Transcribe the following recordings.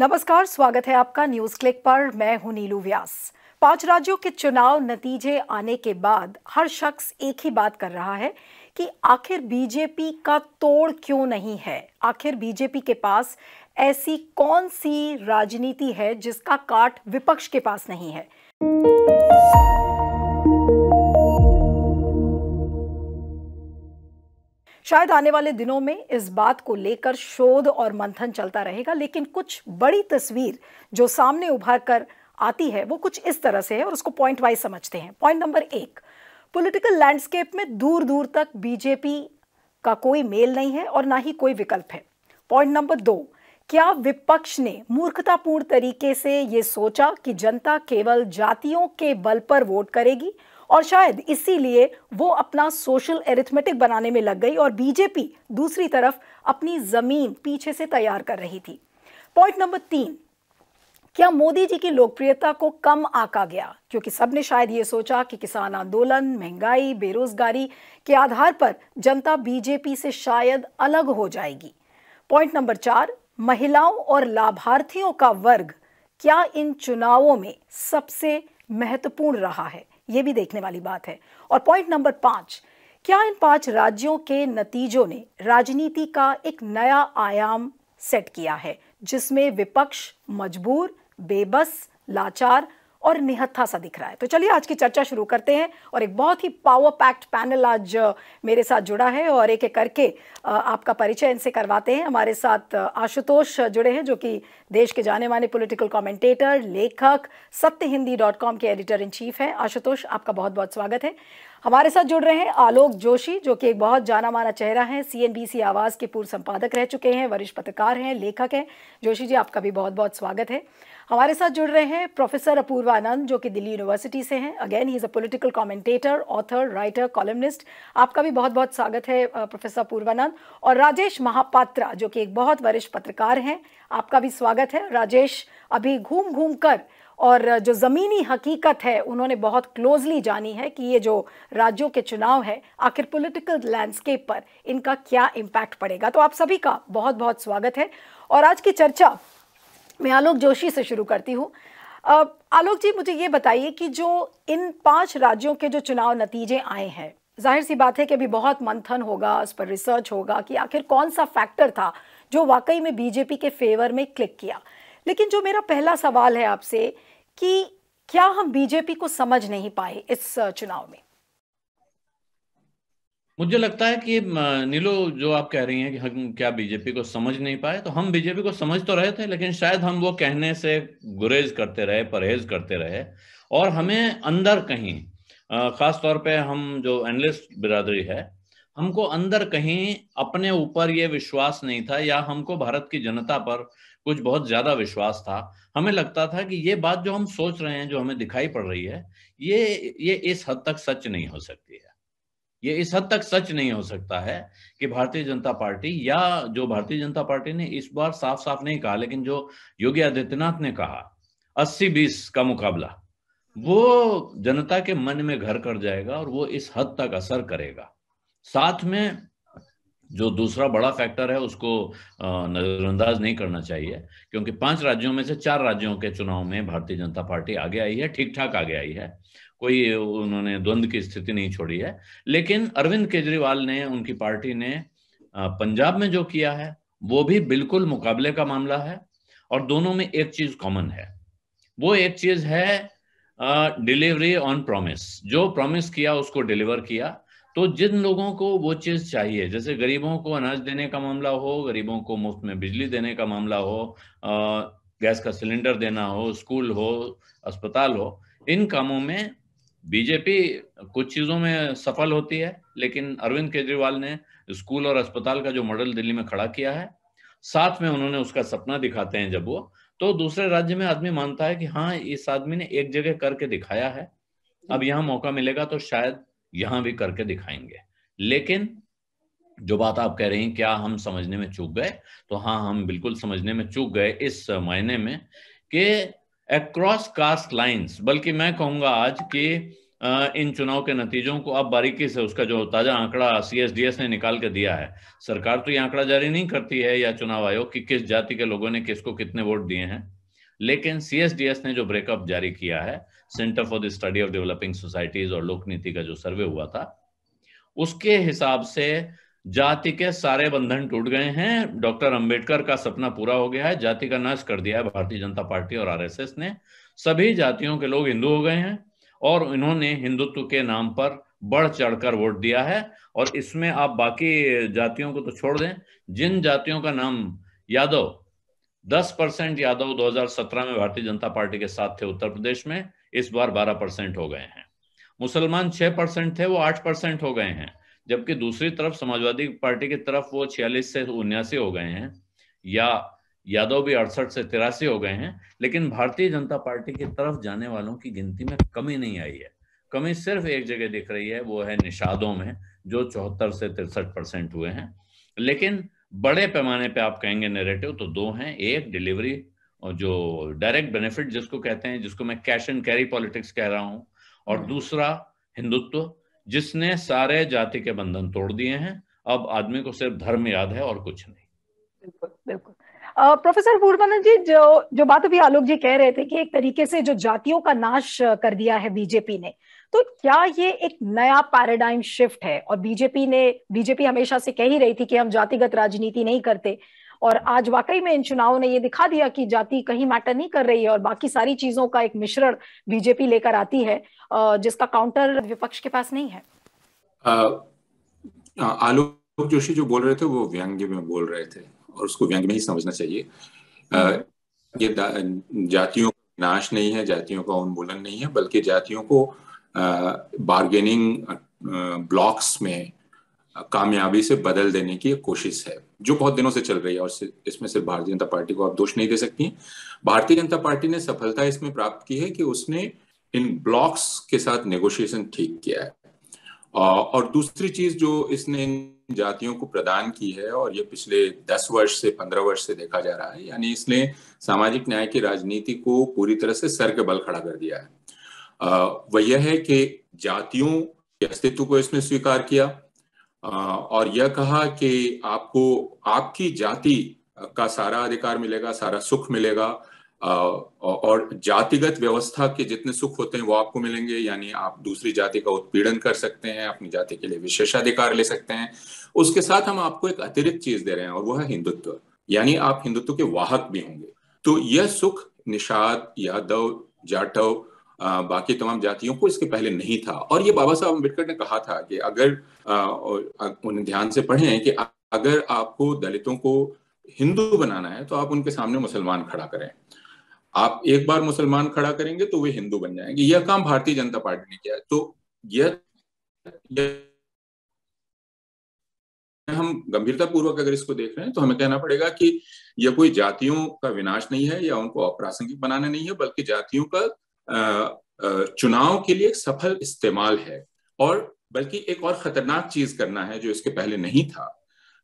नमस्कार स्वागत है आपका न्यूज क्लिक पर मैं हूं नीलू व्यास पांच राज्यों के चुनाव नतीजे आने के बाद हर शख्स एक ही बात कर रहा है कि आखिर बीजेपी का तोड़ क्यों नहीं है आखिर बीजेपी के पास ऐसी कौन सी राजनीति है जिसका काट विपक्ष के पास नहीं है शायद आने वाले दिनों में इस बात को लेकर शोध और मंथन चलता रहेगा लेकिन कुछ बड़ी तस्वीर जो सामने उभर कर आती है वो कुछ इस तरह से है और उसको पॉइंट वाइज समझते हैं पॉइंट नंबर एक पॉलिटिकल लैंडस्केप में दूर दूर तक बीजेपी का कोई मेल नहीं है और ना ही कोई विकल्प है पॉइंट नंबर दो क्या विपक्ष ने मूर्खतापूर्ण तरीके से ये सोचा कि जनता केवल जातियों के बल पर वोट करेगी और शायद इसीलिए वो अपना सोशल एरिथमेटिक बनाने में लग गई और बीजेपी दूसरी तरफ अपनी ज़मीन पीछे से तैयार कर रही थी पॉइंट नंबर तीन क्या मोदी जी की लोकप्रियता को कम आका गया क्योंकि सबने शायद ये सोचा कि किसान आंदोलन महंगाई बेरोजगारी के आधार पर जनता बीजेपी से शायद अलग हो जाएगी पॉइंट नंबर चार महिलाओं और लाभार्थियों का वर्ग क्या इन चुनावों में सबसे महत्वपूर्ण रहा है ये भी देखने वाली बात है और पॉइंट नंबर पांच क्या इन पांच राज्यों के नतीजों ने राजनीति का एक नया आयाम सेट किया है जिसमें विपक्ष मजबूर बेबस लाचार और निहत्था सा दिख रहा है तो चलिए आज की चर्चा शुरू करते हैं और एक बहुत ही पावर पैक्ट पैनल आज मेरे साथ जुड़ा है और एक एक करके आपका परिचय इनसे करवाते हैं हमारे साथ आशुतोष जुड़े हैं जो कि देश के जाने माने पॉलिटिकल कमेंटेटर लेखक सत्य हिंदी डॉट कॉम के एडिटर इन चीफ हैं आशुतोष आपका बहुत बहुत स्वागत है हमारे साथ जुड़ रहे हैं आलोक जोशी जो कि एक बहुत जाना माना चेहरा है सीएनबीसी आवाज़ के पूर्व संपादक रह चुके हैं वरिष्ठ पत्रकार हैं लेखक हैं जोशी जी आपका भी बहुत बहुत स्वागत है हमारे साथ जुड़ रहे हैं प्रोफेसर अपूर्वानंद जो कि दिल्ली यूनिवर्सिटी से हैं again he is a political commentator author writer columnist आपका भी बहुत बहुत स्वागत है प्रोफेसर अपूर्वानंद और राजेश महापात्रा जो कि एक बहुत वरिष्ठ पत्रकार हैं आपका भी स्वागत है राजेश अभी घूम घूम कर और जो ज़मीनी हकीकत है उन्होंने बहुत क्लोजली जानी है कि ये जो राज्यों के चुनाव है आखिर पॉलिटिकल लैंडस्केप पर इनका क्या इम्पैक्ट पड़ेगा तो आप सभी का बहुत बहुत स्वागत है और आज की चर्चा मैं आलोक जोशी से शुरू करती हूँ आलोक जी मुझे ये बताइए कि जो इन पांच राज्यों के जो चुनाव नतीजे आए हैं जाहिर सी बात है कि अभी बहुत मंथन होगा उस पर रिसर्च होगा कि आखिर कौन सा फैक्टर था जो वाकई में बीजेपी के फेवर में क्लिक किया लेकिन जो मेरा पहला सवाल है आपसे कि क्या हम बीजेपी को समझ नहीं पाए इस चुनाव में मुझे लगता है कि नीलो जो आप कह रही हैं कि हम क्या बीजेपी को समझ नहीं पाए तो हम बीजेपी को समझ तो रहे थे लेकिन शायद हम वो कहने से गुरेज करते रहे परहेज करते रहे और हमें अंदर कहीं खास तौर पे हम जो एनलिस्ट बिरादरी है हमको अंदर कहीं अपने ऊपर ये विश्वास नहीं था या हमको भारत की जनता पर कुछ बहुत ज्यादा विश्वास था हमें लगता था कि ये बात जो हम सोच रहे हैं जो हमें दिखाई पड़ रही है ये ये इस हद तक सच नहीं हो सकती है ये इस हद तक सच नहीं हो सकता है कि भारतीय जनता पार्टी या जो भारतीय जनता पार्टी ने इस बार साफ साफ नहीं कहा लेकिन जो योगी आदित्यनाथ ने कहा अस्सी बीस का मुकाबला वो जनता के मन में घर कर जाएगा और वो इस हद तक असर करेगा साथ में जो दूसरा बड़ा फैक्टर है उसको नजरअंदाज नहीं करना चाहिए क्योंकि पांच राज्यों में से चार राज्यों के चुनाव में भारतीय जनता पार्टी आगे आई है ठीक ठाक आगे आई है कोई उन्होंने द्वंद्व की स्थिति नहीं छोड़ी है लेकिन अरविंद केजरीवाल ने उनकी पार्टी ने पंजाब में जो किया है वो भी बिल्कुल मुकाबले का मामला है और दोनों में एक चीज कॉमन है वो एक चीज है डिलीवरी ऑन प्रॉमिस जो प्रॉमिस किया उसको डिलीवर किया तो जिन लोगों को वो चीज़ चाहिए जैसे गरीबों को अनाज देने का मामला हो गरीबों को मुफ्त में बिजली देने का मामला हो गैस का सिलेंडर देना हो स्कूल हो अस्पताल हो इन कामों में बीजेपी कुछ चीजों में सफल होती है लेकिन अरविंद केजरीवाल ने स्कूल और अस्पताल का जो मॉडल दिल्ली में खड़ा किया है साथ में उन्होंने उसका सपना दिखाते हैं जब वो तो दूसरे राज्य में आदमी मानता है कि हाँ इस आदमी ने एक जगह करके दिखाया है अब यहाँ मौका मिलेगा तो शायद यहां भी करके दिखाएंगे लेकिन जो बात आप कह रही हैं क्या हम समझने में चूक गए तो हाँ हम बिल्कुल समझने में चूक गए इस मायने में कि अक्रॉस कास्ट लाइंस बल्कि मैं कहूंगा आज कि इन चुनाव के नतीजों को अब बारीकी से उसका जो ताजा आंकड़ा सीएसडीएस ने निकाल के दिया है सरकार तो ये आंकड़ा जारी नहीं करती है या चुनाव आयोग कि किस जाति के लोगों ने किसको कितने वोट दिए हैं लेकिन सीएसडीएस ने जो ब्रेकअप जारी किया है centre for the study of developing societies और लोक नीति का जो सर्वे हुआ था उसके हिसाब से जाति के सारे बंधन टूट गए हैं डॉक्टर अंबेडकर का सपना पूरा हो गया है जाति का नाश कर दिया है भारतीय जनता पार्टी और आरएसएस ने सभी जातियों के लोग हिंदू हो गए हैं और इन्होंने हिंदुत्व के नाम पर बढ़ चढ़कर वोट दिया है और इसमें आप बाकी जातियों को तो छोड़ दें जिन जातियों का नाम यादव दस परसेंट यादव 2017 में भारतीय जनता पार्टी के साथ थे उत्तर प्रदेश में इस बार 12 परसेंट हो गए हैं मुसलमान 6 परसेंट थे वो 8 परसेंट हो गए हैं जबकि दूसरी तरफ समाजवादी पार्टी की तरफ वो छियालीस से उन्यासी हो गए हैं या यादव भी अड़सठ से तिरासी हो गए हैं लेकिन भारतीय जनता पार्टी की तरफ जाने वालों की गिनती में कमी नहीं आई है कमी सिर्फ एक जगह दिख रही है वो है निषादों में जो चौहत्तर से तिरसठ परसेंट हुए हैं लेकिन बड़े पैमाने पे आप कहेंगे नेरेटिव तो दो हैं एक डिलीवरी और जो डायरेक्ट बेनिफिट जिसको कहते हैं जिसको मैं कैश एंड कैरी पॉलिटिक्स कह रहा हूं और हम्म। दूसरा हिंदुत्व जिसने सारे जाति के बंधन तोड़ दिए हैं अब आदमी को सिर्फ धर्म याद है और कुछ नहीं बिल्कुल बिल्कुल प्रोफेसर पूर्वानंद जी जो जो बात अभी आलोक जी कह रहे थे कि एक तरीके से जो जातियों का नाश कर दिया है बीजेपी ने तो क्या ये एक नया पैराडाइम शिफ्ट है और बीजेपी ने बीजेपी हमेशा से कह ही रही थी कि हम जातिगत राजनीति नहीं करते और आज वाकई में इन चुनावों ने ये दिखा दिया कि जाति कहीं मैटर नहीं कर रही है और बाकी सारी चीजों का एक मिश्रण बीजेपी लेकर आती है जिसका काउंटर विपक्ष के पास नहीं है आलोक जोशी जो बोल रहे थे वो व्यंग्य में बोल रहे थे और उसको व्यंग्य में ही समझना चाहिए आ, ये जातियों का नाश नहीं है जातियों का उन्मूलन नहीं है बल्कि जातियों को बार्गेनिंग ब्लॉक्स में कामयाबी से बदल देने की कोशिश है जो बहुत दिनों से चल रही है और इसमें सिर्फ भारतीय जनता पार्टी को आप दोष नहीं दे सकती भारतीय जनता पार्टी ने सफलता इसमें प्राप्त की है कि उसने इन ब्लॉक्स के साथ नेगोशिएशन ठीक किया है और दूसरी चीज जो इसने इन जातियों को प्रदान की है और ये पिछले दस वर्ष से पंद्रह वर्ष से देखा जा रहा है यानी इसने सामाजिक न्याय की राजनीति को पूरी तरह से सर के बल खड़ा कर दिया है वह यह है कि जातियों के अस्तित्व को इसने स्वीकार किया और यह कहा कि आपको आपकी जाति का सारा अधिकार मिलेगा सारा सुख मिलेगा और जातिगत व्यवस्था के जितने सुख होते हैं वो आपको मिलेंगे यानी आप दूसरी जाति का उत्पीड़न कर सकते हैं अपनी जाति के लिए विशेषाधिकार ले सकते हैं उसके साथ हम आपको एक अतिरिक्त चीज दे रहे हैं और वो है हिंदुत्व यानी आप हिंदुत्व के वाहक भी होंगे तो यह सुख निषाद यादव जाटव बाकी तमाम जातियों को इसके पहले नहीं था और ये बाबा साहब अम्बेडकर ने कहा था कि अगर उन्हें ध्यान से पढ़ें कि अगर आपको दलितों को हिंदू बनाना है तो आप उनके सामने मुसलमान खड़ा करें आप एक बार मुसलमान खड़ा करेंगे तो वे हिंदू बन जाएंगे यह काम भारतीय जनता पार्टी ने किया तो यह, यह हम गंभीरता पूर्वक अगर इसको देख रहे हैं तो हमें कहना पड़ेगा कि यह कोई जातियों का विनाश नहीं है या उनको अप्रासंगिक बनाना नहीं है बल्कि जातियों का चुनाव के लिए सफल इस्तेमाल है और बल्कि एक और खतरनाक चीज करना है जो इसके पहले नहीं था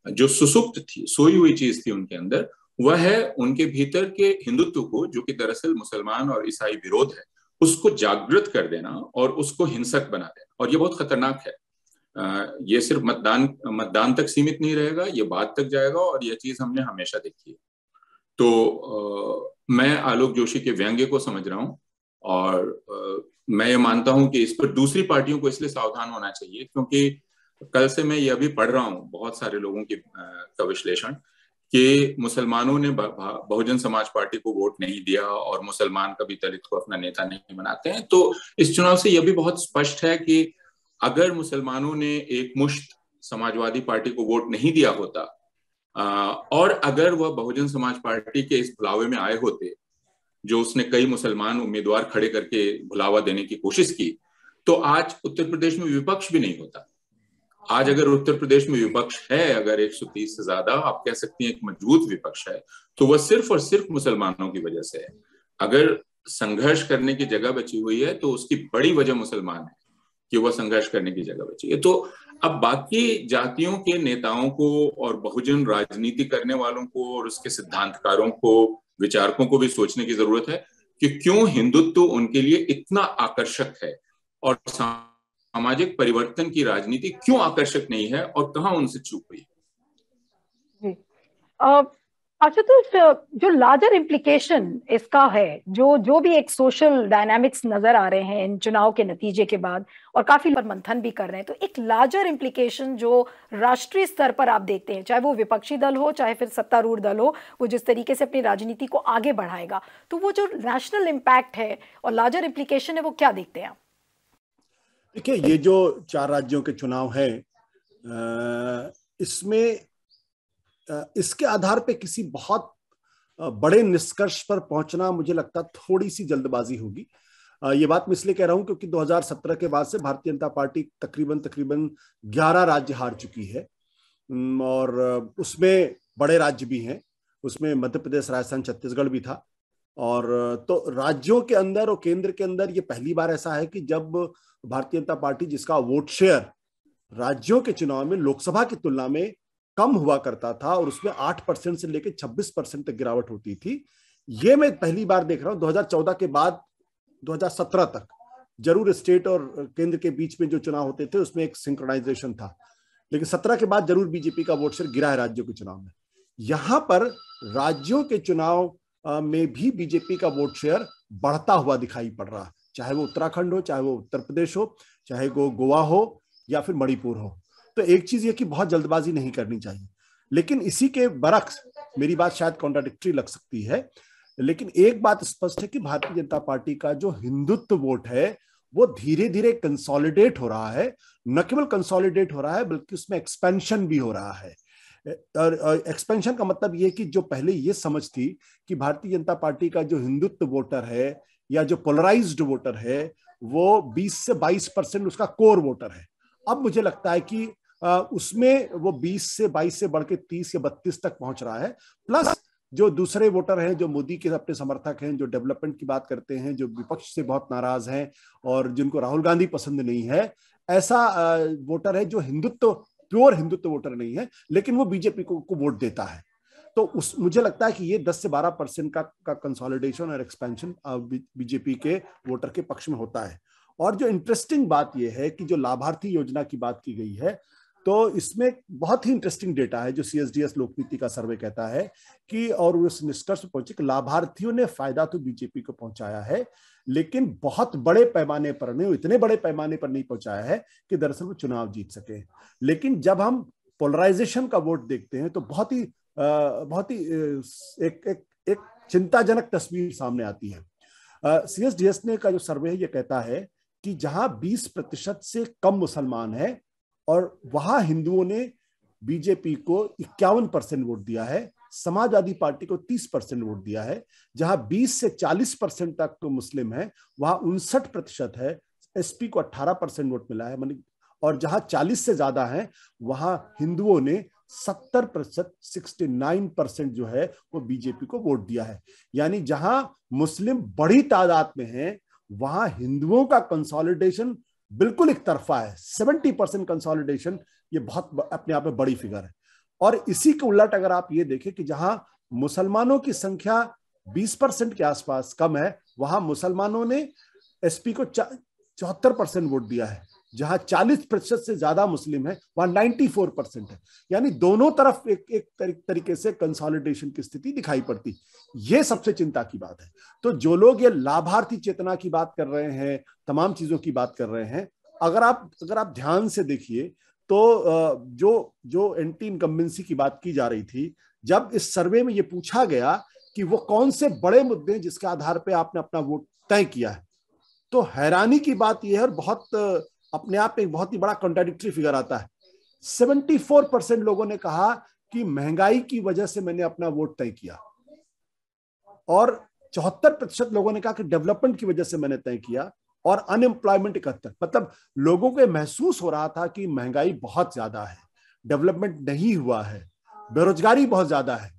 जो सुसुप्त थी सोई हुई चीज थी उनके अंदर वह है उनके भीतर के हिंदुत्व को जो कि दरअसल मुसलमान और ईसाई विरोध है उसको जागृत कर देना और उसको हिंसक बना देना और यह बहुत खतरनाक है ये सिर्फ मतदान मतदान तक सीमित नहीं रहेगा ये बात तक जाएगा और यह चीज हमने हमेशा देखी है तो आ, मैं आलोक जोशी के व्यंग्य को समझ रहा हूँ और मैं ये मानता हूं कि इस पर दूसरी पार्टियों को इसलिए सावधान होना चाहिए क्योंकि कल से मैं यह भी पढ़ रहा हूं बहुत सारे लोगों के का विश्लेषण कि मुसलमानों ने बहुजन समाज पार्टी को वोट नहीं दिया और मुसलमान कभी दलित को अपना नेता नहीं बनाते हैं तो इस चुनाव से यह भी बहुत स्पष्ट है कि अगर मुसलमानों ने एक मुश्त समाजवादी पार्टी को वोट नहीं दिया होता और अगर वह बहुजन समाज पार्टी के इस बुलावे में आए होते जो उसने कई मुसलमान उम्मीदवार खड़े करके भुलावा देने की कोशिश की तो आज उत्तर प्रदेश में विपक्ष भी नहीं होता आज अगर उत्तर प्रदेश में विपक्ष है अगर 130 से ज्यादा आप कह सकती हैं एक मजबूत विपक्ष है तो वह सिर्फ और सिर्फ मुसलमानों की वजह से है अगर संघर्ष करने की जगह बची हुई है तो उसकी बड़ी वजह मुसलमान है कि वह संघर्ष करने की जगह बची है तो अब बाकी जातियों के नेताओं को और बहुजन राजनीति करने वालों को और उसके सिद्धांतकारों को विचारकों को भी सोचने की जरूरत है कि क्यों हिंदुत्व उनके लिए इतना आकर्षक है और सामाजिक परिवर्तन की राजनीति क्यों आकर्षक नहीं है और कहा उनसे चूक हुई है आशुतोष अच्छा, जो लार्जर इम्प्लीकेशन इसका है जो जो भी एक सोशल डायनामिक्स नजर आ रहे हैं इन चुनाव के नतीजे के बाद और काफी पर मंथन भी कर रहे हैं तो एक लार्जर इम्प्लीकेशन जो राष्ट्रीय स्तर पर आप देखते हैं चाहे वो विपक्षी दल हो चाहे फिर सत्तारूढ़ दल हो वो जिस तरीके से अपनी राजनीति को आगे बढ़ाएगा तो वो जो नेशनल इम्पैक्ट है और लार्जर इम्प्लीकेशन है वो क्या देखते हैं आप देखिये ये जो चार राज्यों के चुनाव है इसमें इसके आधार पे किसी बहुत बड़े निष्कर्ष पर पहुंचना मुझे लगता थोड़ी सी जल्दबाजी होगी ये बात मैं इसलिए कह रहा हूं क्योंकि 2017 के बाद से भारतीय जनता पार्टी तकरीबन तकरीबन 11 राज्य हार चुकी है और उसमें बड़े राज्य भी हैं उसमें मध्य प्रदेश राजस्थान छत्तीसगढ़ भी था और तो राज्यों के अंदर और केंद्र के अंदर ये पहली बार ऐसा है कि जब भारतीय जनता पार्टी जिसका वोट शेयर राज्यों के चुनाव में लोकसभा की तुलना में कम हुआ करता था और उसमें आठ परसेंट से लेकर छब्बीस परसेंट तक गिरावट होती थी ये मैं पहली बार देख रहा हूं 2014 के बाद 2017 तक जरूर स्टेट और केंद्र के बीच में जो चुनाव होते थे उसमें एक सिंक्रोनाइजेशन था लेकिन सत्रह के बाद जरूर बीजेपी का वोट शेयर गिरा है राज्यों के चुनाव में यहां पर राज्यों के चुनाव में भी बीजेपी का वोट शेयर बढ़ता हुआ दिखाई पड़ रहा चाहे वो उत्तराखंड हो चाहे वो उत्तर प्रदेश हो चाहे वो गोवा हो या फिर मणिपुर हो तो एक चीज ये कि बहुत जल्दबाजी नहीं करनी चाहिए लेकिन इसी के बरक्स मेरी बात शायद कॉन्ट्राडिक्ट्री लग सकती है लेकिन एक बात स्पष्ट है कि भारतीय जनता पार्टी का जो हिंदुत्व वोट है वो धीरे धीरे कंसोलिडेट हो रहा है न केवल कंसोलिडेट हो रहा है बल्कि उसमें एक्सपेंशन भी हो रहा है और एक्सपेंशन का मतलब ये कि जो पहले ये समझ थी कि भारतीय जनता पार्टी का जो हिंदुत्व वोटर है या जो पोलराइज वोटर है वो 20 से 22 परसेंट उसका कोर वोटर है अब मुझे लगता है कि उसमें वो 20 से 22 से बढ़ के 30 या 32 तक पहुंच रहा है प्लस जो दूसरे वोटर हैं जो मोदी के अपने समर्थक हैं जो डेवलपमेंट की बात करते हैं जो विपक्ष से बहुत नाराज हैं और जिनको राहुल गांधी पसंद नहीं है ऐसा वोटर है जो हिंदुत्व प्योर हिंदुत्व वोटर नहीं है लेकिन वो बीजेपी को, को वोट देता है तो उस मुझे लगता है कि ये 10 से 12 परसेंट का का कंसोलिडेशन और एक्सपेंशन बीजेपी के वोटर के पक्ष में होता है और जो इंटरेस्टिंग बात यह है कि जो लाभार्थी योजना की बात की गई है तो इसमें बहुत ही इंटरेस्टिंग डेटा है जो C S D S Lokniti का सर्वे कहता है कि और उस निष्कर्ष पहुंचे कि लाभार्थियों ने फायदा तो बीजेपी को पहुंचाया है लेकिन बहुत बड़े पैमाने पर नहीं इतने बड़े पैमाने पर नहीं पहुंचाया है कि दरअसल वो चुनाव जीत सके लेकिन जब हम पोलराइजेशन का वोट देखते हैं तो बहुत ही बहुत ही एक एक, एक चिंताजनक तस्वीर सामने आती है सी एस डी एस ने का जो सर्वे है ये कहता है कि जहां 20 प्रतिशत से कम मुसलमान है और वहां हिंदुओं ने बीजेपी को इक्यावन परसेंट वोट दिया है समाजवादी पार्टी को 30 परसेंट वोट दिया है जहां 20 से 40 परसेंट तक तो मुस्लिम है वहां उनसठ प्रतिशत है एसपी को 18 परसेंट वोट मिला है मान और जहां 40 से ज्यादा है वहां हिंदुओं ने 70 प्रतिशत सिक्सटी परसेंट जो है वो बीजेपी को वोट दिया है यानी जहां मुस्लिम बड़ी तादाद में है वहां हिंदुओं का कंसोलिडेशन बिल्कुल एक तरफा है सेवेंटी परसेंट कंसोलिडेशन ये बहुत अपने आप में बड़ी फिगर है और इसी के उलट अगर आप ये देखें कि जहां मुसलमानों की संख्या 20 परसेंट के आसपास कम है वहां मुसलमानों ने एसपी को चौहत्तर परसेंट वोट दिया है जहां 40 प्रतिशत से ज्यादा मुस्लिम है वहां 94 परसेंट है यानी दोनों तरफ एक एक तरीके से कंसोलिडेशन की स्थिति दिखाई पड़ती ये सबसे चिंता की बात है तो जो लोग ये लाभार्थी चेतना की बात कर रहे हैं तमाम चीजों की बात कर रहे हैं अगर आप अगर आप ध्यान से देखिए तो जो जो एंटी इनकम्बेंसी की बात की जा रही थी जब इस सर्वे में ये पूछा गया कि वो कौन से बड़े मुद्दे जिसके आधार पर आपने अपना वोट तय किया है तो हैरानी की बात यह है और बहुत अपने आप में एक बहुत ही बड़ा कॉन्ट्राडिक्ट्री फिगर आता है 74 परसेंट लोगों ने कहा कि महंगाई की वजह से मैंने अपना वोट तय किया और चौहत्तर प्रतिशत लोगों ने कहा कि डेवलपमेंट की वजह से मैंने तय किया और अनएम्प्लॉयमेंट इकहत्तर मतलब लोगों को महसूस हो रहा था कि महंगाई बहुत ज्यादा है डेवलपमेंट नहीं हुआ है बेरोजगारी बहुत ज्यादा है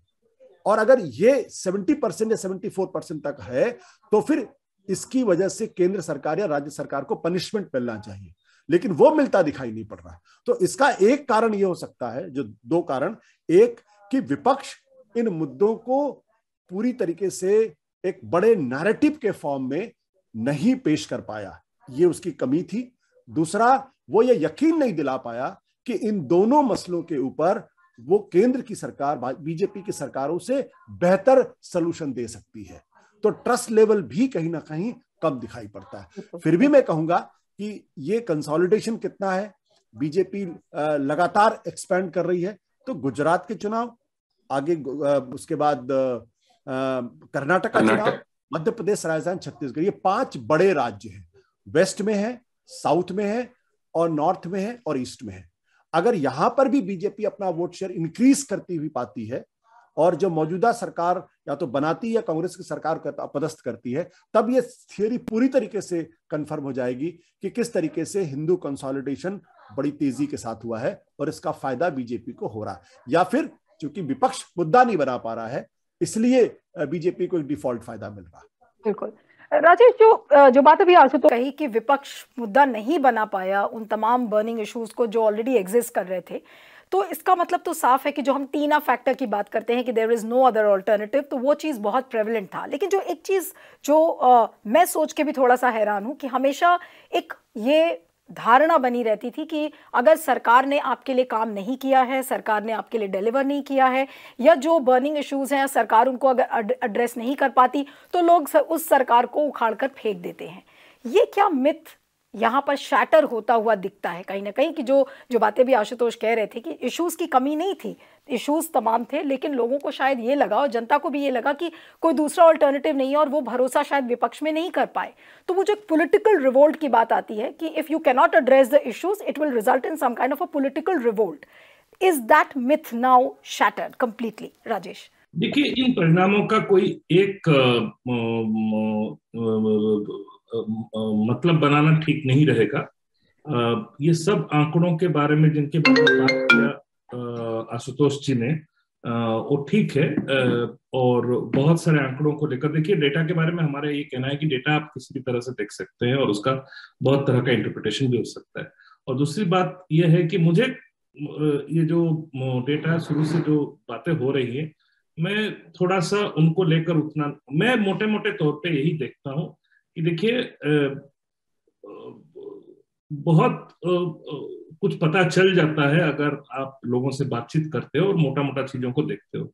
और अगर ये 70 परसेंट या 74 परसेंट तक है तो फिर इसकी वजह से केंद्र सरकार या राज्य सरकार को पनिशमेंट मिलना चाहिए लेकिन वो मिलता दिखाई नहीं पड़ रहा तो इसका एक कारण ये हो सकता है जो दो कारण एक कि विपक्ष इन मुद्दों को पूरी तरीके से एक बड़े नैरेटिव के फॉर्म में नहीं पेश कर पाया ये उसकी कमी थी दूसरा वो ये यकीन नहीं दिला पाया कि इन दोनों मसलों के ऊपर वो केंद्र की सरकार बीजेपी की सरकारों से बेहतर सोल्यूशन दे सकती है तो ट्रस्ट लेवल भी कहीं ना कहीं कम दिखाई पड़ता है तो- फिर भी मैं कहूंगा कि ये कंसोलिडेशन कितना है बीजेपी लगातार एक्सपेंड कर रही है तो गुजरात के चुनाव आगे उसके बाद कर्नाटक का चुनाव मध्य प्रदेश राजस्थान छत्तीसगढ़ ये पांच बड़े राज्य हैं वेस्ट में है साउथ में है और नॉर्थ में है और ईस्ट में है अगर यहां पर भी बीजेपी अपना वोट शेयर इंक्रीज करती हुई पाती है और जो मौजूदा सरकार या तो बनाती या कांग्रेस की सरकार पदस्थ करती है तब ये थियोरी पूरी तरीके से कंफर्म हो जाएगी कि किस तरीके से हिंदू कंसोलिडेशन बड़ी तेजी के साथ हुआ है और इसका फायदा बीजेपी को हो रहा है या फिर चूंकि विपक्ष मुद्दा नहीं बना पा रहा है इसलिए बीजेपी को एक डिफॉल्ट फायदा मिल रहा बिल्कुल राजेश जो जो बात अभी आशु तो कही कि विपक्ष मुद्दा नहीं बना पाया उन तमाम बर्निंग इश्यूज को जो ऑलरेडी एग्जिस्ट कर रहे थे तो इसका मतलब तो साफ है कि जो हम टीना फैक्टर की बात करते हैं कि there is no other alternative तो वो चीज़ बहुत प्रेवलेंट था लेकिन जो एक चीज़ जो आ, मैं सोच के भी थोड़ा सा हैरान हूँ कि हमेशा एक ये धारणा बनी रहती थी कि अगर सरकार ने आपके लिए काम नहीं किया है सरकार ने आपके लिए डिलीवर नहीं किया है या जो बर्निंग इश्यूज हैं सरकार उनको अगर एड्रेस नहीं कर पाती तो लोग उस सरकार को उखाड़ कर फेंक देते हैं ये क्या मिथ यहाँ पर शैटर होता हुआ दिखता है कहीं ना कहीं कि जो जो बातें भी आशुतोष कह रहे थे कि इश्यूज़ की कमी नहीं थी इश्यूज़ तमाम थे लेकिन लोगों को शायद ये लगा और जनता को भी ये लगा कि कोई दूसरा ऑल्टरनेटिव नहीं है और वो भरोसा शायद विपक्ष में नहीं कर पाए तो वो जो एक पोलिटिकल रिवोल्ट की बात आती है कि if you cannot address the issues it will result in some kind of a political revolt is that myth now shattered completely Rajesh देखिए इन परिणामों का कोई एक मतलब बनाना ठीक नहीं रहेगा ये सब आंकड़ों के बारे में जिनके बारे में बात किया आशुतोष जी ने वो ठीक है और बहुत सारे आंकड़ों को लेकर देखिए डेटा के बारे में हमारा ये कहना है कि डेटा आप किसी भी तरह से देख सकते हैं और उसका बहुत तरह का इंटरप्रिटेशन भी हो सकता है और दूसरी बात यह है कि मुझे ये जो डेटा शुरू से जो बातें हो रही है मैं थोड़ा सा उनको लेकर उतना मैं मोटे मोटे तौर पे यही देखता हूँ कि देखिए बहुत कुछ पता चल जाता है अगर आप लोगों से बातचीत करते हो और मोटा मोटा चीजों को देखते हो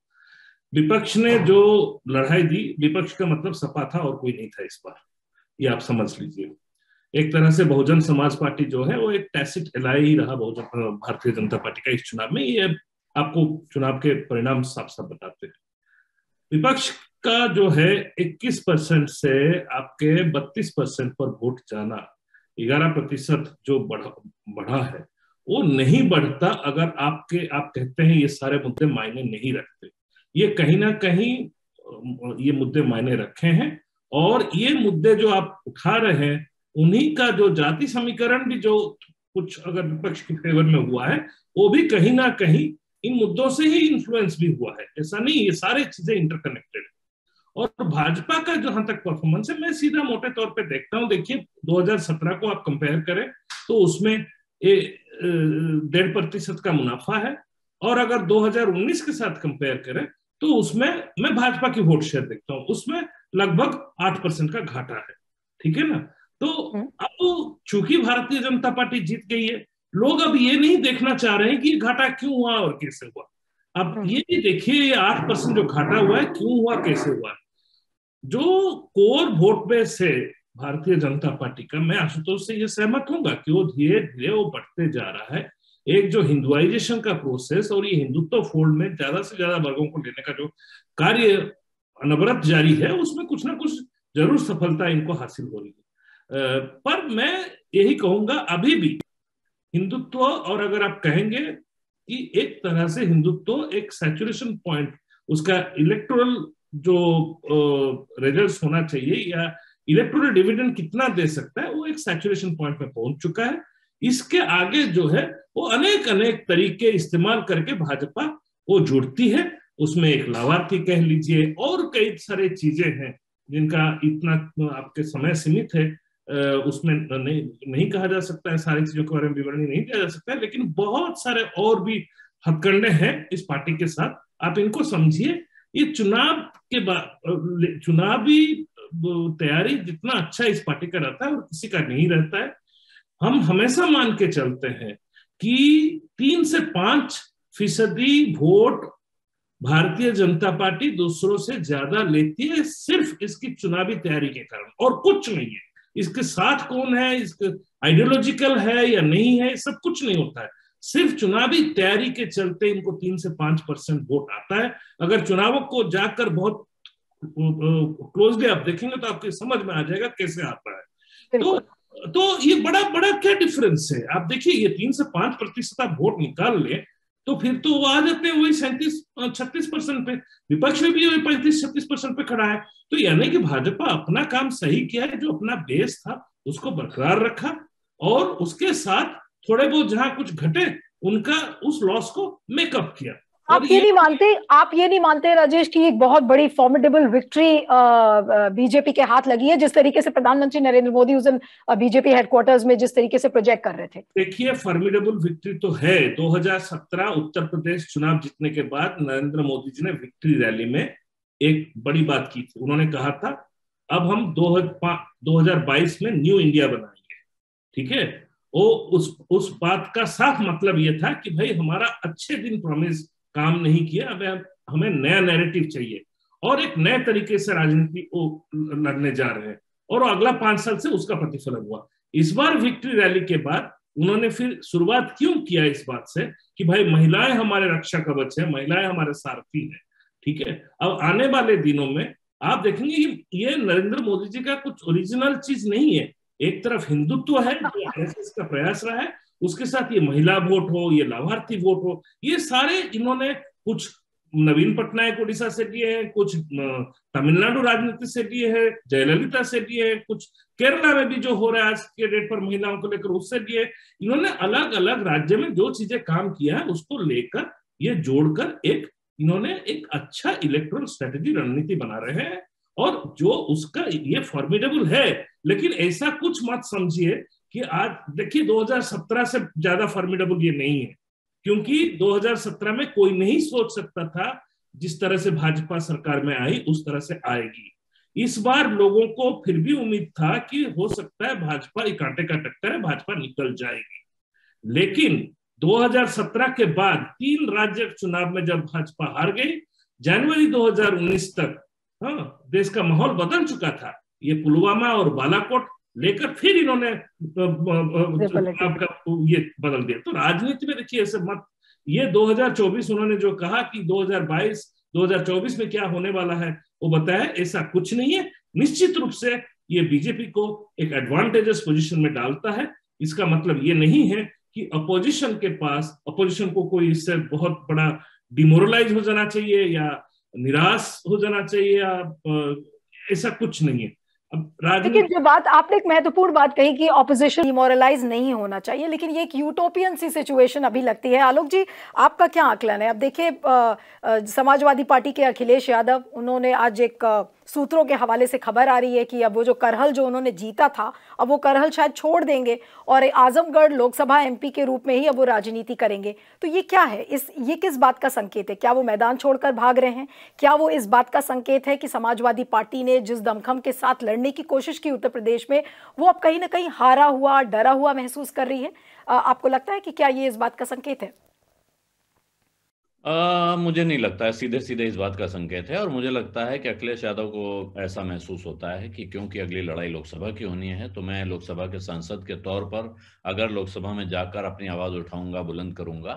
विपक्ष ने जो लड़ाई दी विपक्ष का मतलब सपा था और कोई नहीं था इस बार ये आप समझ लीजिए एक तरह से बहुजन समाज पार्टी जो है वो एक टैसिट एलाय ही रहा बहुजन भारतीय जनता पार्टी का इस चुनाव में ये आपको चुनाव के परिणाम साफ साफ बताते हैं विपक्ष उसका जो है 21 परसेंट से आपके 32 परसेंट पर वोट जाना 11 प्रतिशत जो बढ़ा बढ़ा है वो नहीं बढ़ता अगर आपके आप कहते हैं ये सारे मुद्दे मायने नहीं रखते ये कहीं ना कहीं ये मुद्दे मायने रखे हैं और ये मुद्दे जो आप उठा रहे हैं उन्हीं का जो जाति समीकरण भी जो कुछ अगर विपक्ष के फेवर में हुआ है वो भी कहीं ना कहीं इन मुद्दों से ही इन्फ्लुएंस भी हुआ है ऐसा नहीं ये सारे चीजें इंटरकनेक्टेड है और भाजपा का जहां तक परफॉर्मेंस है मैं सीधा मोटे तौर पे देखता हूं देखिए 2017 को आप कंपेयर करें तो उसमें डेढ़ प्रतिशत का मुनाफा है और अगर 2019 के साथ कंपेयर करें तो उसमें मैं भाजपा की वोट शेयर देखता हूँ उसमें लगभग आठ परसेंट का घाटा है ठीक है ना तो हम्म। अब चूंकि भारतीय जनता पार्टी जीत गई है लोग अब ये नहीं देखना चाह रहे हैं कि घाटा क्यों हुआ और कैसे हुआ अब हम्म। ये भी देखिए ये आठ परसेंट जो घाटा हुआ है क्यों हुआ कैसे हुआ है जो कोर वोट बेस है भारतीय जनता पार्टी का मैं आशुतोष से ये सहमत हूंगा कि वो धीरे धीरे वो बढ़ते जा रहा है एक जो हिंदुआइजेशन का प्रोसेस और ये हिंदुत्व फोल्ड में ज्यादा से ज्यादा वर्गों को लेने का जो कार्य अनवरत जारी है उसमें कुछ ना कुछ जरूर सफलता इनको हासिल हो रही है पर मैं यही कहूंगा अभी भी हिंदुत्व और अगर आप कहेंगे कि एक तरह से हिंदुत्व एक सैचुरेशन पॉइंट उसका इलेक्ट्रल जो रिजल्ट होना चाहिए या इलेक्ट्रोनिक डिविडेंड कितना दे सकता है वो एक सैचुरेशन पॉइंट में पहुंच चुका है इसके आगे जो है वो अनेक अनेक तरीके इस्तेमाल करके भाजपा वो जुड़ती है उसमें एक लाभार्थी कह लीजिए और कई सारे चीजें हैं जिनका इतना आपके समय सीमित है उसमें नहीं नहीं कहा जा सकता है सारी चीजों के बारे में विवरणी नहीं दिया जा सकता है लेकिन बहुत सारे और भी हथकंडे हैं इस पार्टी के साथ आप इनको समझिए ये चुनाव के बाद चुनावी तैयारी जितना अच्छा इस पार्टी का रहता है और किसी का नहीं रहता है हम हमेशा मान के चलते हैं कि तीन से पांच फीसदी वोट भारतीय जनता पार्टी दूसरों से ज्यादा लेती है सिर्फ इसकी चुनावी तैयारी के कारण और कुछ नहीं है इसके साथ कौन है इसके आइडियोलॉजिकल है या नहीं है सब कुछ नहीं होता है सिर्फ चुनावी तैयारी के चलते इनको तीन से पांच परसेंट वोट आता है अगर चुनावों को जाकर बहुत क्लोजली आप देखेंगे तो आपके समझ में आ जाएगा कैसे आता है तो तो ये बड़ा बड़ा क्या डिफरेंस है आप देखिए ये तीन से पांच प्रतिशत आप वोट निकाल ले तो फिर तो वो आ जाते हैं वही सैंतीस छत्तीस परसेंट पे विपक्ष में भी वही पैंतीस छत्तीस परसेंट पे खड़ा है तो यानी कि भाजपा अपना काम सही किया है जो अपना बेस था उसको बरकरार रखा और उसके साथ थोड़े बहुत जहां कुछ घटे उनका उस लॉस को मेकअप किया आप ये, ये नहीं मानते आप ये नहीं मानते राजेश की एक बहुत बड़ी फॉर्मेडेबल विक्ट्री बीजेपी के हाथ लगी है जिस तरीके से प्रधानमंत्री नरेंद्र मोदी उस दिन बीजेपी हेडक्वार्टर्स में जिस तरीके से प्रोजेक्ट कर रहे थे देखिए फॉर्मेडेबल विक्ट्री तो है 2017 उत्तर प्रदेश चुनाव जीतने के बाद नरेंद्र मोदी जी ने विक्ट्री रैली में एक बड़ी बात की थी उन्होंने कहा था अब हम दो हजार बाईस में न्यू इंडिया बनाएंगे ठीक है वो उस उस बात का साफ मतलब ये था कि भाई हमारा अच्छे दिन प्रॉमिस काम नहीं किया अब हमें नया नैरेटिव चाहिए और एक नए तरीके से राजनीति वो लड़ने जा रहे हैं और अगला पांच साल से उसका प्रतिफलन हुआ इस बार विक्ट्री रैली के बाद उन्होंने फिर शुरुआत क्यों किया इस बात से कि भाई महिलाएं हमारे रक्षा कवच है महिलाएं हमारे सारथी है ठीक है अब आने वाले दिनों में आप देखेंगे ये नरेंद्र मोदी जी का कुछ ओरिजिनल चीज नहीं है एक तरफ हिंदुत्व है हाँ, हाँ। का प्रयास रहा है उसके साथ ये महिला वोट हो ये लाभार्थी वोट हो ये सारे इन्होंने कुछ नवीन पटनायक उड़ीसा से लिए हैं कुछ तमिलनाडु राजनीति से लिए है जयललिता से लिए हैं कुछ केरला में भी जो हो रहा है आज के डेट पर महिलाओं को लेकर उससे लिए इन्होंने अलग अलग राज्य में जो चीजें काम किया है उसको लेकर ये जोड़कर एक इन्होंने एक अच्छा इलेक्ट्रल स्ट्रेटेजी रणनीति बना रहे हैं और जो उसका ये फॉर्मिडेबल है लेकिन ऐसा कुछ मत समझिए कि आज देखिए 2017 से ज्यादा फॉर्मिडेबल ये नहीं है क्योंकि 2017 में कोई नहीं सोच सकता था जिस तरह से भाजपा सरकार में आई उस तरह से आएगी इस बार लोगों को फिर भी उम्मीद था कि हो सकता है भाजपा इकाटे का टक्कर है भाजपा निकल जाएगी लेकिन 2017 के बाद तीन राज्य चुनाव में जब भाजपा हार गई जनवरी 2019 तक हाँ देश का माहौल बदल चुका था ये पुलवामा और बालाकोट लेकर फिर इन्होंने आपका ये बदल दिया तो राजनीति में देखिए ऐसे मत ये 2024 उन्होंने जो कहा कि 2022 2024 में क्या होने वाला है वो बताया ऐसा कुछ नहीं है निश्चित रूप से ये बीजेपी को एक एडवांटेजेस पोजीशन में डालता है इसका मतलब ये नहीं है कि अपोजिशन के पास अपोजिशन को कोई इससे बहुत बड़ा डिमोरलाइज हो जाना चाहिए या निराश हो जाना चाहिए आप ऐसा कुछ नहीं है लेकिन जो बात आपने एक महत्वपूर्ण बात कही कि ऑपोजिशन डिमोरलाइज नहीं होना चाहिए लेकिन ये एक यूटोपियन सी सिचुएशन अभी लगती है आलोक जी आपका क्या आकलन है अब देखिए समाजवादी पार्टी के अखिलेश यादव उन्होंने आज एक आ, सूत्रों के हवाले से खबर आ रही है कि अब वो जो करहल जो उन्होंने जीता था अब वो करहल शायद छोड़ देंगे और आजमगढ़ लोकसभा एमपी के रूप में ही अब वो राजनीति करेंगे तो ये क्या है इस ये किस बात का संकेत है क्या वो मैदान छोड़कर भाग रहे हैं क्या वो इस बात का संकेत है कि समाजवादी पार्टी ने जिस दमखम के साथ लड़ने की कोशिश की उत्तर प्रदेश में वो अब कहीं ना कहीं हारा हुआ डरा हुआ महसूस कर रही है आपको लगता है कि क्या ये इस बात का संकेत है आ, मुझे नहीं लगता है सीधे सीधे इस बात का संकेत है और मुझे लगता है कि अखिलेश यादव को ऐसा महसूस होता है कि क्योंकि अगली लड़ाई लोकसभा की होनी है तो मैं लोकसभा के सांसद के तौर पर अगर लोकसभा में जाकर अपनी आवाज उठाऊंगा बुलंद करूंगा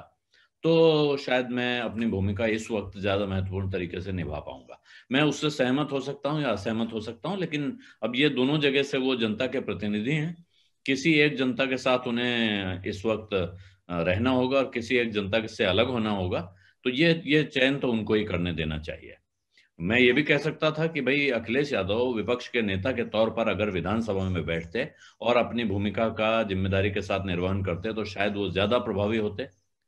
तो शायद मैं अपनी भूमिका इस वक्त ज्यादा महत्वपूर्ण तरीके से निभा पाऊंगा मैं उससे सहमत हो सकता हूँ या असहमत हो सकता हूँ लेकिन अब ये दोनों जगह से वो जनता के प्रतिनिधि हैं किसी एक जनता के साथ उन्हें इस वक्त रहना होगा और किसी एक जनता से अलग होना होगा तो ये ये चयन तो उनको ही करने देना चाहिए मैं ये भी कह सकता था कि भाई अखिलेश यादव विपक्ष के नेता के तौर पर अगर विधानसभा में बैठते और अपनी भूमिका का जिम्मेदारी के साथ निर्वहन करते तो शायद वो ज्यादा प्रभावी होते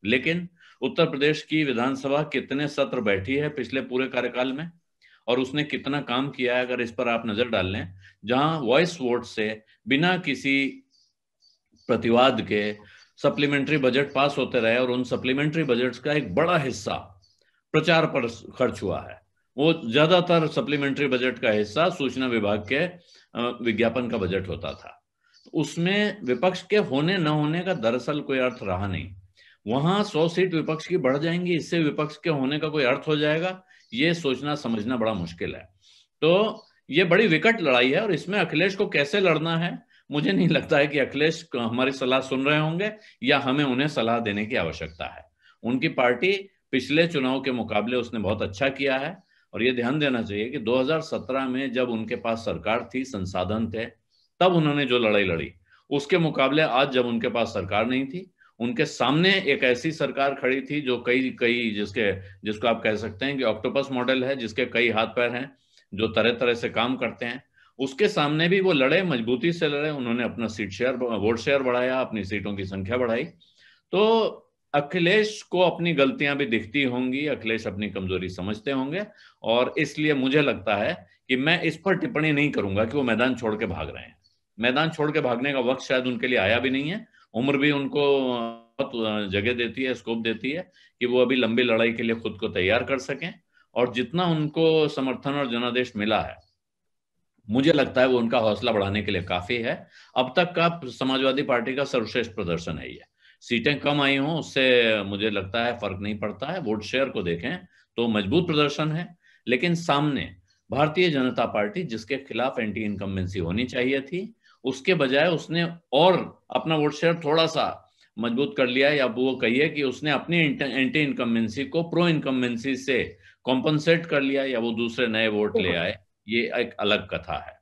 लेकिन उत्तर प्रदेश की विधानसभा कितने सत्र बैठी है पिछले पूरे कार्यकाल में और उसने कितना काम किया है अगर इस पर आप नजर डाल लें जहां वॉइस वोट से बिना किसी प्रतिवाद के सप्लीमेंट्री बजट पास होते रहे और उन सप्लीमेंट्री बजट्स का एक बड़ा हिस्सा प्रचार पर खर्च हुआ है वो ज्यादातर सप्लीमेंट्री बजट का हिस्सा सूचना विभाग के विज्ञापन का बजट होता था उसमें विपक्ष के होने न होने का दरअसल कोई अर्थ रहा नहीं वहां सौ सीट विपक्ष की बढ़ जाएंगी इससे विपक्ष के होने का कोई अर्थ हो जाएगा ये सोचना समझना बड़ा मुश्किल है तो ये बड़ी विकट लड़ाई है और इसमें अखिलेश को कैसे लड़ना है मुझे नहीं लगता है कि अखिलेश हमारी सलाह सुन रहे होंगे या हमें उन्हें सलाह देने की आवश्यकता है उनकी पार्टी पिछले चुनाव के मुकाबले उसने बहुत अच्छा किया है और ये ध्यान देना चाहिए कि 2017 में जब उनके पास सरकार थी संसाधन थे तब उन्होंने जो लड़ाई लड़ी उसके मुकाबले आज जब उनके पास सरकार नहीं थी उनके सामने एक ऐसी सरकार खड़ी थी जो कई कई जिसके जिसको आप कह सकते हैं कि ऑक्टोपस मॉडल है जिसके कई हाथ पैर हैं जो तरह तरह से काम करते हैं उसके सामने भी वो लड़े मजबूती से लड़े उन्होंने अपना सीट शेयर वोट शेयर बढ़ाया अपनी सीटों की संख्या बढ़ाई तो अखिलेश को अपनी गलतियां भी दिखती होंगी अखिलेश अपनी कमजोरी समझते होंगे और इसलिए मुझे लगता है कि मैं इस पर टिप्पणी नहीं करूंगा कि वो मैदान छोड़ के भाग रहे हैं मैदान छोड़ के भागने का वक्त शायद उनके लिए आया भी नहीं है उम्र भी उनको बहुत जगह देती है स्कोप देती है कि वो अभी लंबी लड़ाई के लिए खुद को तैयार कर सकें और जितना उनको समर्थन और जनादेश मिला है मुझे लगता है वो उनका हौसला बढ़ाने के लिए काफी है अब तक का समाजवादी पार्टी का सर्वश्रेष्ठ प्रदर्शन है ये सीटें कम आई हों उससे मुझे लगता है फर्क नहीं पड़ता है वोट शेयर को देखें तो मजबूत प्रदर्शन है लेकिन सामने भारतीय जनता पार्टी जिसके खिलाफ एंटी इनकम्बेंसी होनी चाहिए थी उसके बजाय उसने और अपना वोट शेयर थोड़ा सा मजबूत कर लिया या वो कहिए कि उसने अपनी एंटी इनकम्बेंसी को प्रो इनकम्बेंसी से कॉम्पनसेट कर लिया या वो दूसरे नए वोट ले आए ये एक अलग कथा है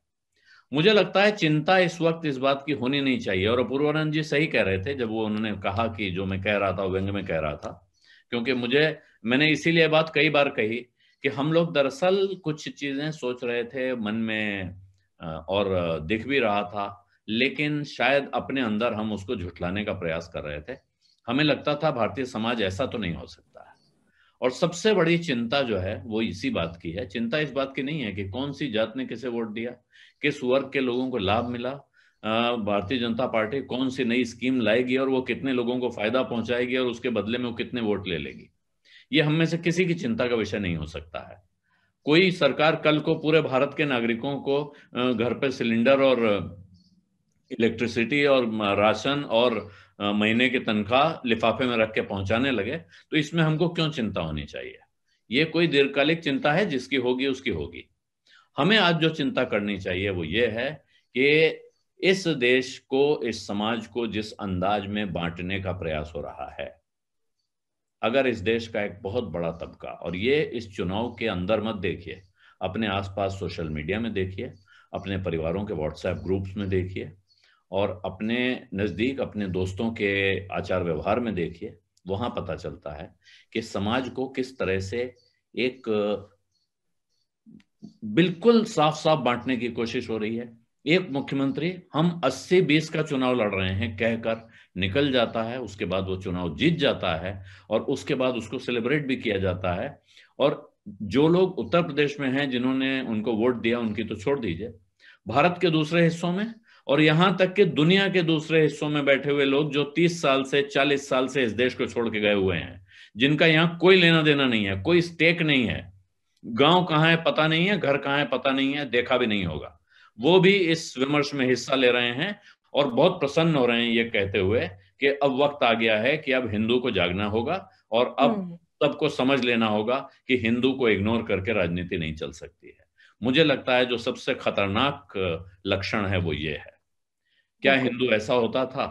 मुझे लगता है चिंता इस वक्त इस बात की होनी नहीं चाहिए और अपूर्वानंद जी सही कह रहे थे जब वो उन्होंने कहा कि जो मैं कह रहा था व्यंग में कह रहा था क्योंकि मुझे मैंने इसीलिए बात कई बार कही कि हम लोग दरअसल कुछ चीजें सोच रहे थे मन में और दिख भी रहा था लेकिन शायद अपने अंदर हम उसको झुठलाने का प्रयास कर रहे थे हमें लगता था भारतीय समाज ऐसा तो नहीं हो सकता और सबसे बड़ी चिंता जो है वो इसी बात की है चिंता इस बात की नहीं है कि कौन सी जात ने किसे वोट दिया किस वर्ग के लोगों को लाभ मिला भारतीय जनता पार्टी कौन सी नई स्कीम लाएगी और वो कितने लोगों को फायदा पहुंचाएगी और उसके बदले में वो कितने वोट ले लेगी ये हम में से किसी की चिंता का विषय नहीं हो सकता है कोई सरकार कल को पूरे भारत के नागरिकों को घर पर सिलेंडर और इलेक्ट्रिसिटी और राशन और महीने की तनख्वाह लिफाफे में रख के पहुंचाने लगे तो इसमें हमको क्यों चिंता होनी चाहिए ये कोई दीर्घकालिक चिंता है जिसकी होगी उसकी होगी हमें आज जो चिंता करनी चाहिए वो ये है कि इस देश को इस समाज को जिस अंदाज में बांटने का प्रयास हो रहा है अगर इस देश का एक बहुत बड़ा तबका और ये इस चुनाव के अंदर मत देखिए अपने आसपास सोशल मीडिया में देखिए अपने परिवारों के व्हाट्सएप ग्रुप्स में देखिए और अपने नज़दीक अपने दोस्तों के आचार व्यवहार में देखिए वहां पता चलता है कि समाज को किस तरह से एक बिल्कुल साफ साफ बांटने की कोशिश हो रही है एक मुख्यमंत्री हम 80 बीस का चुनाव लड़ रहे हैं कहकर निकल जाता है उसके बाद वो चुनाव जीत जाता है और उसके बाद उसको सेलिब्रेट भी किया जाता है और जो लोग उत्तर प्रदेश में हैं जिन्होंने उनको वोट दिया उनकी तो छोड़ दीजिए भारत के दूसरे हिस्सों में और यहां तक कि दुनिया के दूसरे हिस्सों में बैठे हुए लोग जो 30 साल से 40 साल से इस देश को छोड़ के गए हुए हैं जिनका यहाँ कोई लेना देना नहीं है कोई स्टेक नहीं है गांव कहाँ है पता नहीं है घर कहाँ है पता नहीं है देखा भी नहीं होगा वो भी इस विमर्श में हिस्सा ले रहे हैं और बहुत प्रसन्न हो रहे हैं ये कहते हुए कि अब वक्त आ गया है कि अब हिंदू को जागना होगा और अब हम्म। सबको समझ लेना होगा कि हिंदू को इग्नोर करके राजनीति नहीं चल सकती है मुझे लगता है जो सबसे खतरनाक लक्षण है वो ये है क्या हिंदू ऐसा होता था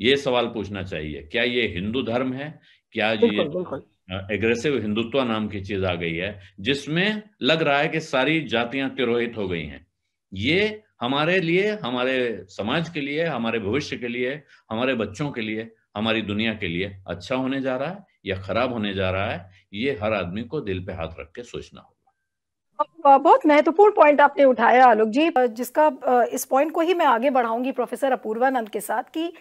ये सवाल पूछना चाहिए क्या ये हिंदू धर्म है क्या ये एग्रेसिव हिंदुत्व नाम की चीज आ गई है जिसमें लग रहा है कि सारी जातियां तिरोहित हो गई हैं ये हमारे लिए हमारे समाज के लिए हमारे भविष्य के लिए हमारे बच्चों के लिए हमारी दुनिया के लिए अच्छा होने जा रहा है या खराब होने जा रहा है ये हर आदमी को दिल पे हाथ रख के सोचना हो बहुत महत्वपूर्ण पॉइंट आपने उठाया आलोक जी जिसका इस पॉइंट को ही मैं आगे बढ़ाऊंगी प्रोफेसर अपूर्वानंद के साथ कि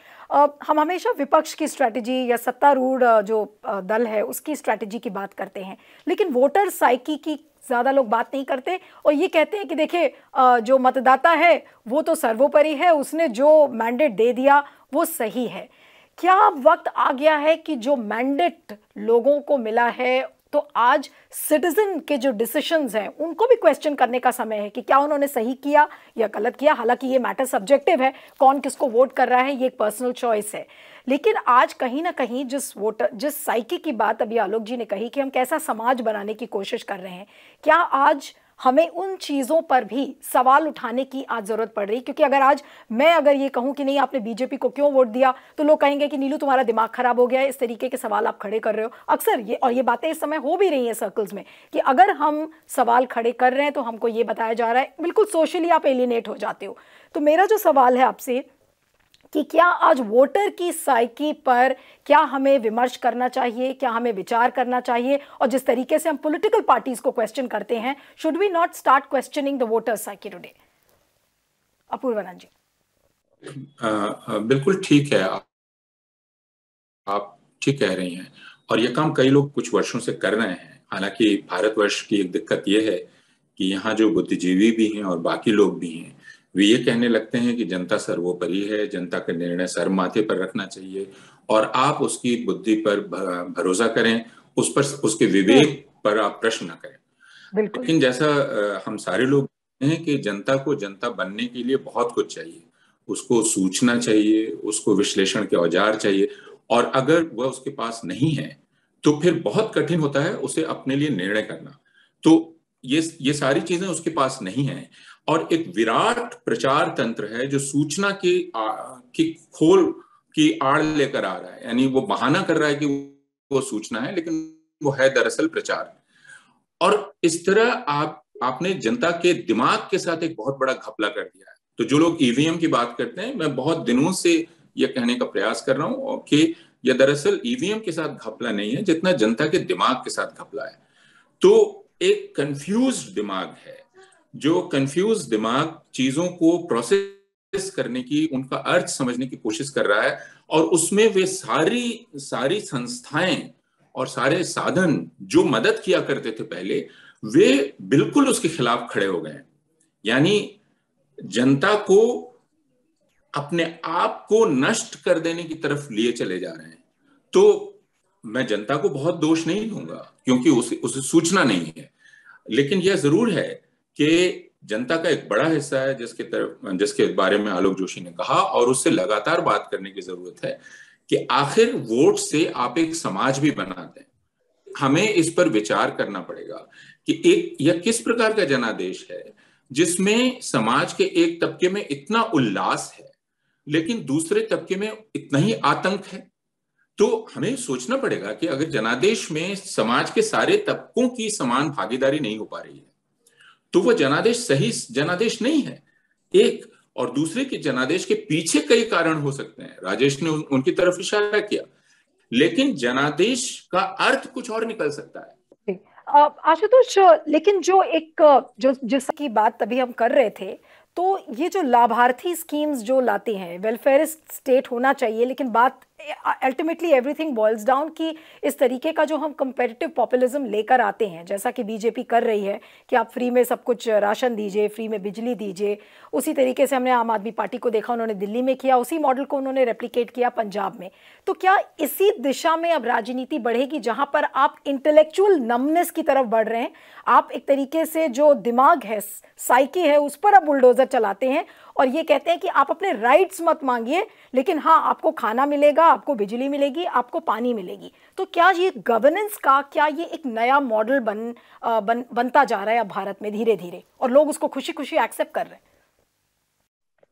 हम हमेशा विपक्ष की स्ट्रैटेजी या सत्तारूढ़ जो दल है उसकी स्ट्रैटेजी की बात करते हैं लेकिन वोटर साइकी की ज़्यादा लोग बात नहीं करते और ये कहते हैं कि देखिए जो मतदाता है वो तो सर्वोपरि है उसने जो मैंडेट दे दिया वो सही है क्या वक्त आ गया है कि जो मैंडेट लोगों को मिला है तो आज सिटीजन के जो डिसीशंस हैं उनको भी क्वेश्चन करने का समय है कि क्या उन्होंने सही किया या गलत किया हालांकि ये मैटर सब्जेक्टिव है कौन किसको वोट कर रहा है ये एक पर्सनल चॉइस है लेकिन आज कहीं ना कहीं जिस वोटर जिस साइकी की बात अभी आलोक जी ने कही कि हम कैसा समाज बनाने की कोशिश कर रहे हैं क्या आज हमें उन चीज़ों पर भी सवाल उठाने की आज ज़रूरत पड़ रही क्योंकि अगर आज मैं अगर ये कहूं कि नहीं आपने बीजेपी को क्यों वोट दिया तो लोग कहेंगे कि नीलू तुम्हारा दिमाग ख़राब हो गया है इस तरीके के सवाल आप खड़े कर रहे हो अक्सर ये और ये बातें इस समय हो भी रही हैं सर्कल्स में कि अगर हम सवाल खड़े कर रहे हैं तो हमको ये बताया जा रहा है बिल्कुल सोशली आप एलिनेट हो जाते हो तो मेरा जो सवाल है आपसे कि क्या आज वोटर की साइकी पर क्या हमें विमर्श करना चाहिए क्या हमें विचार करना चाहिए और जिस तरीके से हम पॉलिटिकल पार्टीज को क्वेश्चन करते हैं should we not start questioning the voter psyche today Apoorvanand ji बिल्कुल ठीक है आप ठीक कह रही हैं और ये काम कई लोग कुछ वर्षों से कर रहे हैं हालांकि भारतवर्ष की एक दिक्कत यह है कि यहाँ जो बुद्धिजीवी भी हैं और बाकी लोग भी हैं वे ये कहने लगते हैं कि जनता सर्वोपरि है जनता का निर्णय सर माथे पर रखना चाहिए और आप उसकी बुद्धि पर भरोसा करें उस पर उसके विवेक पर आप प्रश्न न करें लेकिन जैसा हम सारे लोग हैं कि जनता को जनता बनने के लिए बहुत कुछ चाहिए उसको सूचना चाहिए उसको विश्लेषण के औजार चाहिए और अगर वह उसके पास नहीं है तो फिर बहुत कठिन होता है उसे अपने लिए निर्णय करना तो ये ये सारी चीजें उसके पास नहीं है और एक विराट प्रचार तंत्र है जो सूचना की आ, की खोल की आड़ लेकर आ रहा है यानी वो बहाना कर रहा है कि वो सूचना है लेकिन वो है दरअसल प्रचार और इस तरह आप आपने जनता के दिमाग के साथ एक बहुत बड़ा घपला कर दिया है तो जो लोग ईवीएम e की बात करते हैं मैं बहुत दिनों से यह कहने का प्रयास कर रहा हूं कि यह दरअसल ईवीएम e के साथ घपला नहीं है जितना जनता के दिमाग के साथ घपला है तो एक कंफ्यूज दिमाग है जो कंफ्यूज दिमाग चीजों को प्रोसेस करने की उनका अर्थ समझने की कोशिश कर रहा है और उसमें वे सारी सारी संस्थाएं और सारे साधन जो मदद किया करते थे पहले वे बिल्कुल उसके खिलाफ खड़े हो गए यानी जनता को अपने आप को नष्ट कर देने की तरफ लिए चले जा रहे हैं तो मैं जनता को बहुत दोष नहीं दूंगा क्योंकि उसे उसे सूचना नहीं है लेकिन यह जरूर है कि जनता का एक बड़ा हिस्सा है जिसके तरफ जिसके बारे में आलोक जोशी ने कहा और उससे लगातार बात करने की जरूरत है कि आखिर वोट से आप एक समाज भी बनाते हैं हमें इस पर विचार करना पड़ेगा कि एक यह किस प्रकार का जनादेश है जिसमें समाज के एक तबके में इतना उल्लास है लेकिन दूसरे तबके में इतना ही आतंक है तो हमें सोचना पड़ेगा कि अगर जनादेश में समाज के सारे तबकों की समान भागीदारी नहीं हो पा रही है तो वह जनादेश सही जनादेश नहीं है एक और दूसरे के जनादेश के पीछे कई कारण हो सकते हैं राजेश ने उनकी तरफ इशारा किया लेकिन जनादेश का अर्थ कुछ और निकल सकता है आशुतोष लेकिन जो एक जो जिसकी बात तभी हम कर रहे थे तो ये जो लाभार्थी स्कीम्स जो लाते हैं वेलफेयर स्टेट होना चाहिए लेकिन बात अल्टीमेटली एवरीथिंग बॉयल्स डाउन कि इस तरीके का जो हम कंपेटिटिव पॉपुलिज्म लेकर आते हैं जैसा कि बीजेपी कर रही है कि आप फ्री में सब कुछ राशन दीजिए फ्री में बिजली दीजिए उसी तरीके से हमने आम आदमी पार्टी को देखा उन्होंने दिल्ली में किया उसी मॉडल को उन्होंने रेप्लीकेट किया पंजाब में तो क्या इसी दिशा में अब राजनीति बढ़ेगी जहाँ पर आप इंटेलेक्चुअल नमनेस की तरफ बढ़ रहे हैं आप एक तरीके से जो दिमाग है साइकी है उस पर अब बुलडोजर चलाते हैं और ये कहते हैं कि आप अपने राइट्स मत मांगिए लेकिन हाँ आपको खाना मिलेगा आपको बिजली मिलेगी आपको पानी मिलेगी तो क्या ये गवर्नेंस का क्या ये एक नया मॉडल बन, बन बनता जा रहा है अब भारत में धीरे धीरे और लोग उसको खुशी खुशी एक्सेप्ट कर रहे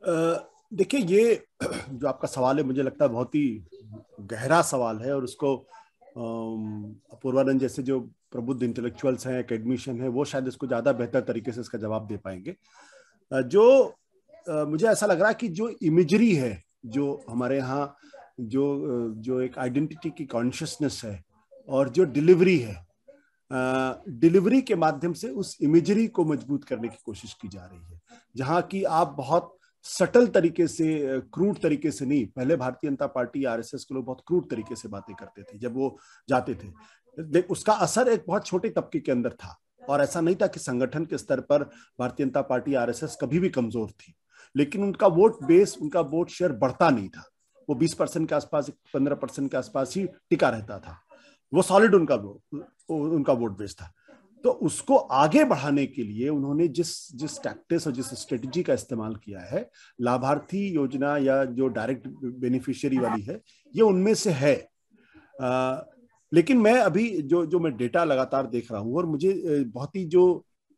हैं देखिए ये जो आपका सवाल है मुझे लगता है बहुत ही गहरा सवाल है और उसको अपूर्वानंद जैसे जो प्रबुद्ध इंटेलेक्चुअल्स हैं एकेडमिशियन है वो शायद इसको ज़्यादा बेहतर तरीके से इसका जवाब दे पाएंगे जो मुझे ऐसा लग रहा है कि जो इमेजरी है जो हमारे यहाँ जो जो एक आइडेंटिटी की कॉन्शियसनेस है और जो डिलीवरी है डिलीवरी के माध्यम से उस इमेजरी को मजबूत करने की कोशिश की जा रही है जहाँ की आप बहुत सटल तरीके से क्रूड तरीके से नहीं पहले भारतीय जनता पार्टी आरएसएस के लोग बहुत क्रूड तरीके से बातें करते थे जब वो जाते थे उसका असर एक बहुत छोटे तबके के अंदर था और ऐसा नहीं था कि संगठन के स्तर पर भारतीय जनता पार्टी आरएसएस कभी भी कमजोर थी लेकिन उनका वोट बेस उनका वोट शेयर बढ़ता नहीं था वो बीस परसेंट के आसपास पंद्रह परसेंट के आसपास ही टिका रहता था वो सॉलिड उनका उनका वोट बेस था तो उसको आगे बढ़ाने के लिए उन्होंने जिस जिस टैक्टिस और जिस स्ट्रेटजी का इस्तेमाल किया है लाभार्थी योजना या जो डायरेक्ट बेनिफिशियरी वाली है ये उनमें से है आ, लेकिन मैं अभी जो जो मैं डेटा लगातार देख रहा हूँ और मुझे बहुत ही जो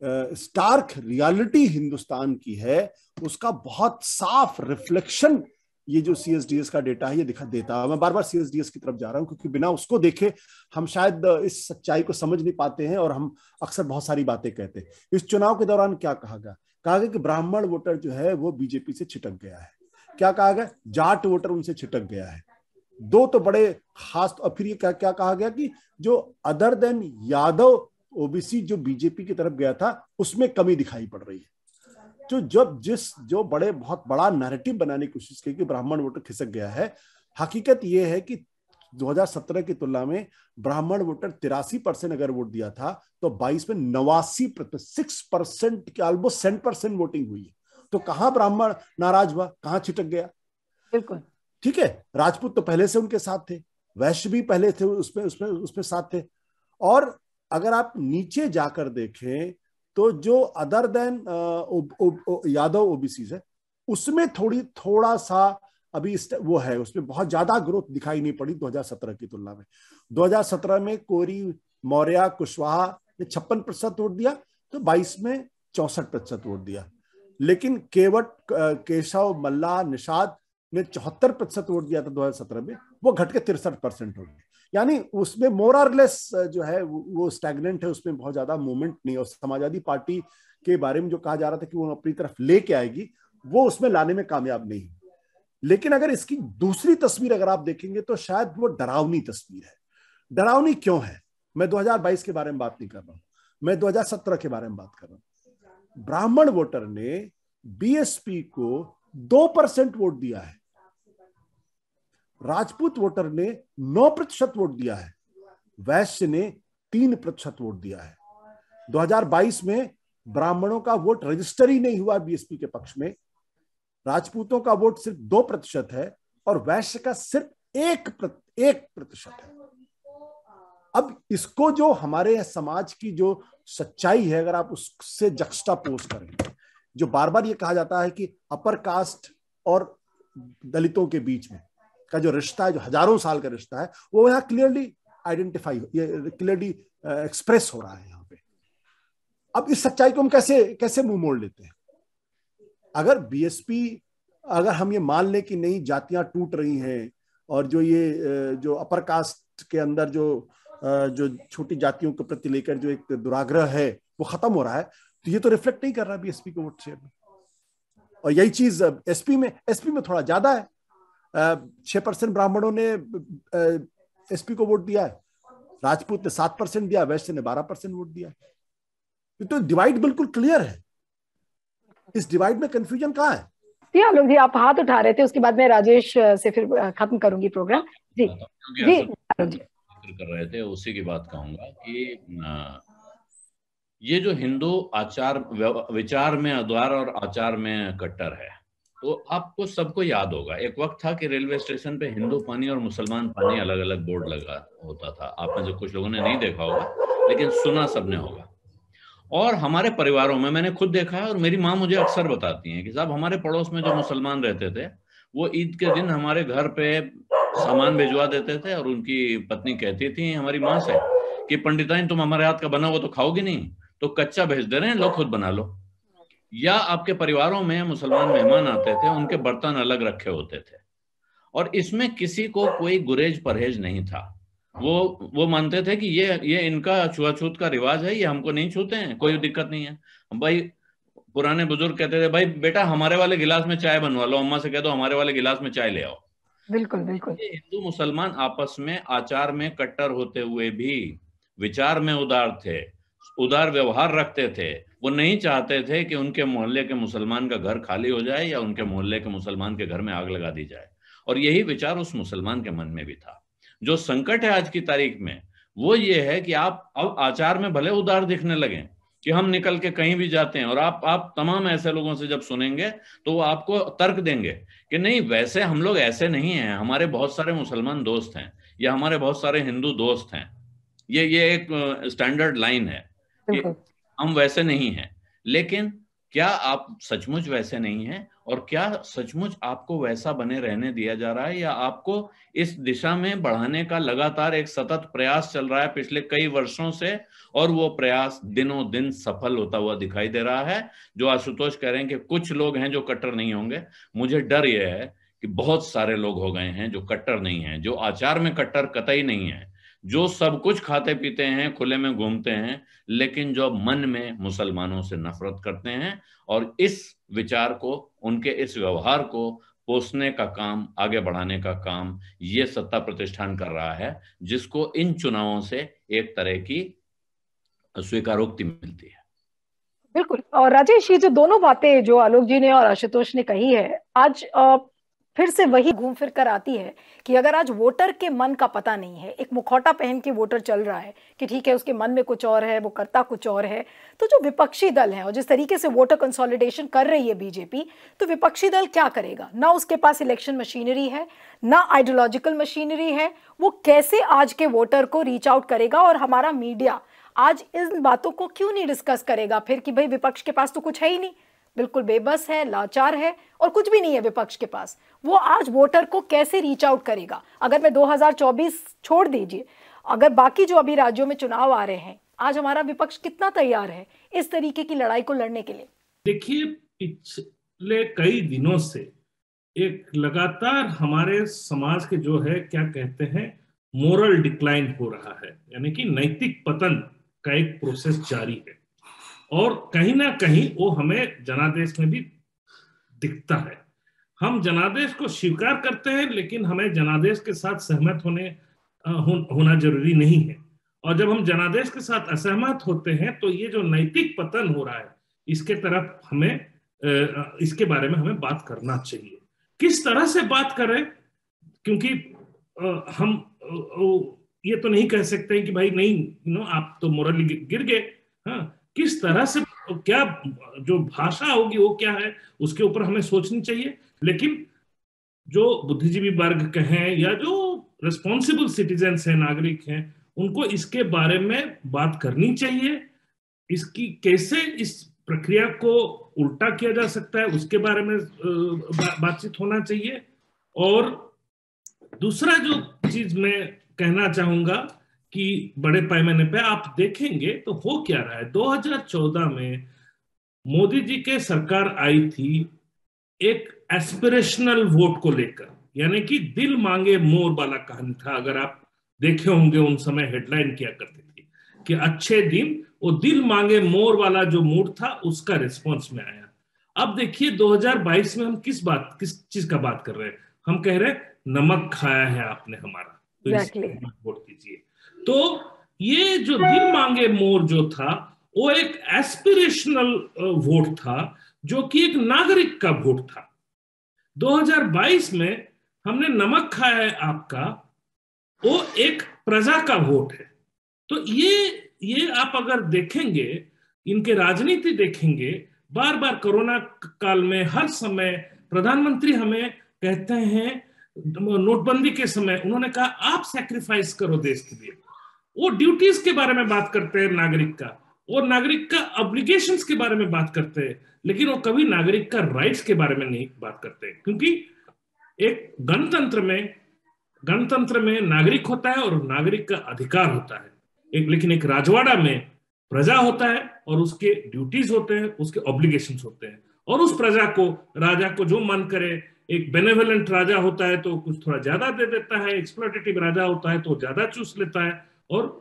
स्टार्क रियलिटी हिंदुस्तान की है उसका बहुत साफ रिफ्लेक्शन ये जो सीएसडीएस का डेटा है ये दिखा देता है मैं बार बार सीएसडीएस की तरफ जा रहा हूँ क्योंकि बिना उसको देखे हम शायद इस सच्चाई को समझ नहीं पाते हैं और हम अक्सर बहुत सारी बातें कहते हैं इस चुनाव के दौरान क्या कहा गया कहा गया कि ब्राह्मण वोटर जो है वो बीजेपी से छिटक गया है क्या कहा गया जाट वोटर उनसे छिटक गया है दो तो बड़े खास और फिर ये क्या, क्या कहा गया कि जो अदर देन यादव ओबीसी जो बीजेपी की तरफ गया था उसमें कमी दिखाई पड़ रही है जो तो जब जिस जो बड़े बहुत बड़ा नैरेटिव बनाने की कोशिश की कि ब्राह्मण वोटर खिसक गया है हकीकत यह है कि 2017 की तुलना में ब्राह्मण वोटर तिरासी परसेंट अगर वोट दिया था तो 22 में नवासी सिक्स परसेंट की ऑलमोस्ट सेवन परसेंट वोटिंग हुई है तो कहाँ ब्राह्मण नाराज हुआ कहां छिटक गया बिल्कुल ठीक है राजपूत तो पहले से उनके साथ थे वैश्य भी पहले थे उसमें उसमें उसमें साथ थे और अगर आप नीचे जाकर देखें तो जो अदर देन यादव ओबीसी है उसमें थोड़ी थोड़ा सा अभी वो है उसमें बहुत ज्यादा ग्रोथ दिखाई नहीं पड़ी 2017 की तुलना में 2017 में कोरी मौर्य कुशवाहा ने छप्पन प्रतिशत वोट दिया तो 22 में चौसठ प्रतिशत वोट दिया लेकिन केवट केशव मल्ला निषाद ने चौहत्तर प्रतिशत वोट दिया था 2017 में वो घट के तिरसठ परसेंट हो गए यानी उसमें लेस जो है वो स्टैगनेंट है उसमें बहुत ज्यादा मूवमेंट नहीं और समाजवादी पार्टी के बारे में जो कहा जा रहा था कि वो अपनी तरफ लेके आएगी वो उसमें लाने में कामयाब नहीं लेकिन अगर इसकी दूसरी तस्वीर अगर आप देखेंगे तो शायद वो डरावनी तस्वीर है डरावनी क्यों है मैं 2022 के बारे में बात नहीं कर रहा हूं मैं 2017 के बारे में बात कर रहा हूं ब्राह्मण वोटर ने बीएसपी को दो परसेंट वोट दिया है राजपूत वोटर ने नौ प्रतिशत वोट दिया है वैश्य ने तीन प्रतिशत वोट दिया है 2022 में ब्राह्मणों का वोट रजिस्टर ही नहीं हुआ बीएसपी के पक्ष में राजपूतों का वोट सिर्फ दो प्रतिशत है और वैश्य का सिर्फ एक एक प्रतिशत है अब इसको जो हमारे समाज की जो सच्चाई है अगर आप उससे जक्स्टा पोस्ट करें जो बार बार ये कहा जाता है कि अपर कास्ट और दलितों के बीच में का जो रिश्ता है जो हजारों साल का रिश्ता है वो यहाँ क्लियरली आइडेंटिफाई क्लियरली एक्सप्रेस हो रहा है यहाँ पे अब इस सच्चाई को हम कैसे कैसे मुंह मोड़ लेते हैं अगर बीएसपी अगर हम ये मान लें कि नहीं जातियां टूट रही हैं और जो ये जो अपर कास्ट के अंदर जो जो छोटी जातियों के प्रति लेकर जो एक दुराग्रह है वो खत्म हो रहा है तो ये तो रिफ्लेक्ट नहीं कर रहा बीएसपी के वोट शेयर में और यही चीज एसपी में एसपी में थोड़ा ज्यादा है छह परसेंट ब्राह्मणों ने एसपी को वोट दिया है राजपूत ने सात परसेंट दिया वैश्य ने बारह परसेंट वोट दिया ये तो डिवाइड बिल्कुल क्लियर है इस डिवाइड में कंफ्यूजन कहा है जी आलोक जी आप हाथ उठा रहे थे उसके बाद मैं राजेश से फिर खत्म करूंगी प्रोग्राम जी हाँ, जी जिक्र कर रहे थे उसी की बात कहूंगा कि ये जो हिंदू आचार विचार में अद्वार और आचार में कट्टर है तो आपको सबको याद होगा एक वक्त था कि रेलवे स्टेशन पे हिंदू पानी और मुसलमान पानी अलग अलग बोर्ड लगा होता था आप में से कुछ लोगों ने नहीं देखा होगा लेकिन सुना सबने होगा और हमारे परिवारों में मैंने खुद देखा है और मेरी माँ मुझे अक्सर बताती हैं कि साहब हमारे पड़ोस में जो मुसलमान रहते थे वो ईद के दिन हमारे घर पे सामान भिजवा देते थे और उनकी पत्नी कहती थी हमारी माँ से कि पंडिताइन तुम हमारे हाथ का बना हुआ तो खाओगी नहीं तो कच्चा भेज दे रहे हैं लो खुद बना लो या आपके परिवारों में मुसलमान मेहमान आते थे उनके बर्तन अलग रखे होते थे और इसमें किसी को कोई गुरेज परहेज नहीं था वो वो मानते थे कि ये ये इनका छुआछूत का रिवाज है ये हमको नहीं छूते हैं कोई दिक्कत नहीं है भाई पुराने बुजुर्ग कहते थे भाई बेटा हमारे वाले गिलास में चाय बनवा लो अम्मा से कह दो हमारे वाले गिलास में चाय ले आओ बिल्कुल बिल्कुल हिंदू मुसलमान आपस में आचार में कट्टर होते हुए भी विचार में उदार थे उदार व्यवहार रखते थे वो नहीं चाहते थे कि उनके मोहल्ले के मुसलमान का घर खाली हो जाए या उनके मोहल्ले के मुसलमान के घर में आग लगा दी जाए और यही विचार उस मुसलमान के मन में भी था जो संकट है आज की तारीख में वो ये है कि आप अब आचार में भले उदार दिखने लगे कि हम निकल के कहीं भी जाते हैं और आप आप तमाम ऐसे लोगों से जब सुनेंगे तो वो आपको तर्क देंगे कि नहीं वैसे हम लोग ऐसे नहीं हैं हमारे बहुत सारे मुसलमान दोस्त हैं या हमारे बहुत सारे हिंदू दोस्त हैं ये ये एक स्टैंडर्ड लाइन है हम वैसे नहीं हैं लेकिन क्या आप सचमुच वैसे नहीं हैं और क्या सचमुच आपको वैसा बने रहने दिया जा रहा है या आपको इस दिशा में बढ़ाने का लगातार एक सतत प्रयास चल रहा है पिछले कई वर्षों से और वो प्रयास दिनों दिन सफल होता हुआ दिखाई दे रहा है जो आशुतोष कह रहे हैं कि कुछ लोग हैं जो कट्टर नहीं होंगे मुझे डर यह है कि बहुत सारे लोग हो गए हैं जो कट्टर नहीं है जो आचार में कट्टर कतई नहीं है जो सब कुछ खाते पीते हैं खुले में घूमते हैं लेकिन जो मन में मुसलमानों से नफरत करते हैं और इस विचार को उनके इस व्यवहार को पोसने का काम आगे बढ़ाने का काम ये सत्ता प्रतिष्ठान कर रहा है जिसको इन चुनावों से एक तरह की स्वीकारोक्ति मिलती है बिल्कुल और राजेश ये जो दोनों बातें जो आलोक जी ने और आशुतोष ने कही है आज फिर से वही घूम फिर कर आती है कि अगर आज वोटर के मन का पता नहीं है एक मुखौटा पहन के वोटर चल रहा है कि ठीक है उसके मन में कुछ और है वो करता कुछ और है तो जो विपक्षी दल है और जिस तरीके से वोटर कंसोलिडेशन कर रही है बीजेपी तो विपक्षी दल क्या करेगा ना उसके पास इलेक्शन मशीनरी है ना आइडियोलॉजिकल मशीनरी है वो कैसे आज के वोटर को रीच आउट करेगा और हमारा मीडिया आज इन बातों को क्यों नहीं डिस्कस करेगा फिर कि भाई विपक्ष के पास तो कुछ है ही नहीं बिल्कुल बेबस है लाचार है और कुछ भी नहीं है विपक्ष के पास वो आज वोटर को कैसे रीच आउट करेगा अगर मैं 2024 छोड़ दीजिए अगर बाकी जो अभी राज्यों में चुनाव आ रहे हैं आज हमारा विपक्ष कितना तैयार है इस तरीके की लड़ाई को लड़ने के लिए देखिए पिछले कई दिनों से एक लगातार हमारे समाज के जो है क्या कहते हैं मोरल डिक्लाइन हो रहा है यानी कि नैतिक पतन का एक प्रोसेस जारी है और कहीं ना कहीं वो हमें जनादेश में भी दिखता है हम जनादेश को स्वीकार करते हैं लेकिन हमें जनादेश के साथ सहमत होने होना जरूरी नहीं है और जब हम जनादेश के साथ असहमत होते हैं तो ये जो नैतिक पतन हो रहा है इसके तरफ हमें इसके बारे में हमें बात करना चाहिए किस तरह से बात करें क्योंकि हम ये तो नहीं कह सकते कि भाई नहीं नो आप तो मोरली गिर गए हाँ किस तरह से तो क्या जो भाषा होगी वो क्या है उसके ऊपर हमें सोचनी चाहिए लेकिन जो बुद्धिजीवी वर्ग कहें या जो रिस्पॉन्सिबल सिटीजन हैं नागरिक हैं उनको इसके बारे में बात करनी चाहिए इसकी कैसे इस प्रक्रिया को उल्टा किया जा सकता है उसके बारे में बातचीत होना चाहिए और दूसरा जो चीज मैं कहना चाहूंगा कि बड़े पैमाने पे आप देखेंगे तो हो क्या रहा है 2014 में मोदी जी के सरकार आई थी एक एस्पिरेशनल वोट को लेकर यानी कि दिल मांगे मोर वाला कहानी था अगर आप देखे होंगे उन समय हेडलाइन किया करती थी कि अच्छे दिन वो दिल मांगे मोर वाला जो मूड था उसका रिस्पॉन्स में आया अब देखिए 2022 में हम किस बात किस चीज का बात कर रहे हैं हम कह रहे हैं नमक खाया है आपने हमारा तो exactly. वोट कीजिए तो ये जो दिल मांगे मोर जो था वो एक एस्पिरेशनल वोट था जो कि एक नागरिक का वोट था 2022 में हमने नमक खाया है आपका वो एक प्रजा का वोट है तो ये ये आप अगर देखेंगे इनके राजनीति देखेंगे बार बार कोरोना काल में हर समय प्रधानमंत्री हमें कहते हैं नोटबंदी के समय उन्होंने कहा आप सेक्रीफाइस करो देश के लिए वो ड्यूटीज के बारे में बात करते हैं नागरिक का वो नागरिक का ऑब्लिगेशन के बारे में बात करते हैं लेकिन वो कभी नागरिक का राइट्स के बारे में नहीं बात करते क्योंकि एक गणतंत्र में गणतंत्र में नागरिक होता है और नागरिक का अधिकार होता है एक लेकिन एक राजवाड़ा में प्रजा होता है और उसके ड्यूटीज होते हैं उसके ऑब्लिगेशन होते हैं और उस प्रजा को राजा को जो मन करे एक बेनेवेलेंट राजा होता है तो कुछ थोड़ा ज्यादा दे देता है एक्सप्लोटेटिव राजा होता है तो ज्यादा चूस लेता है और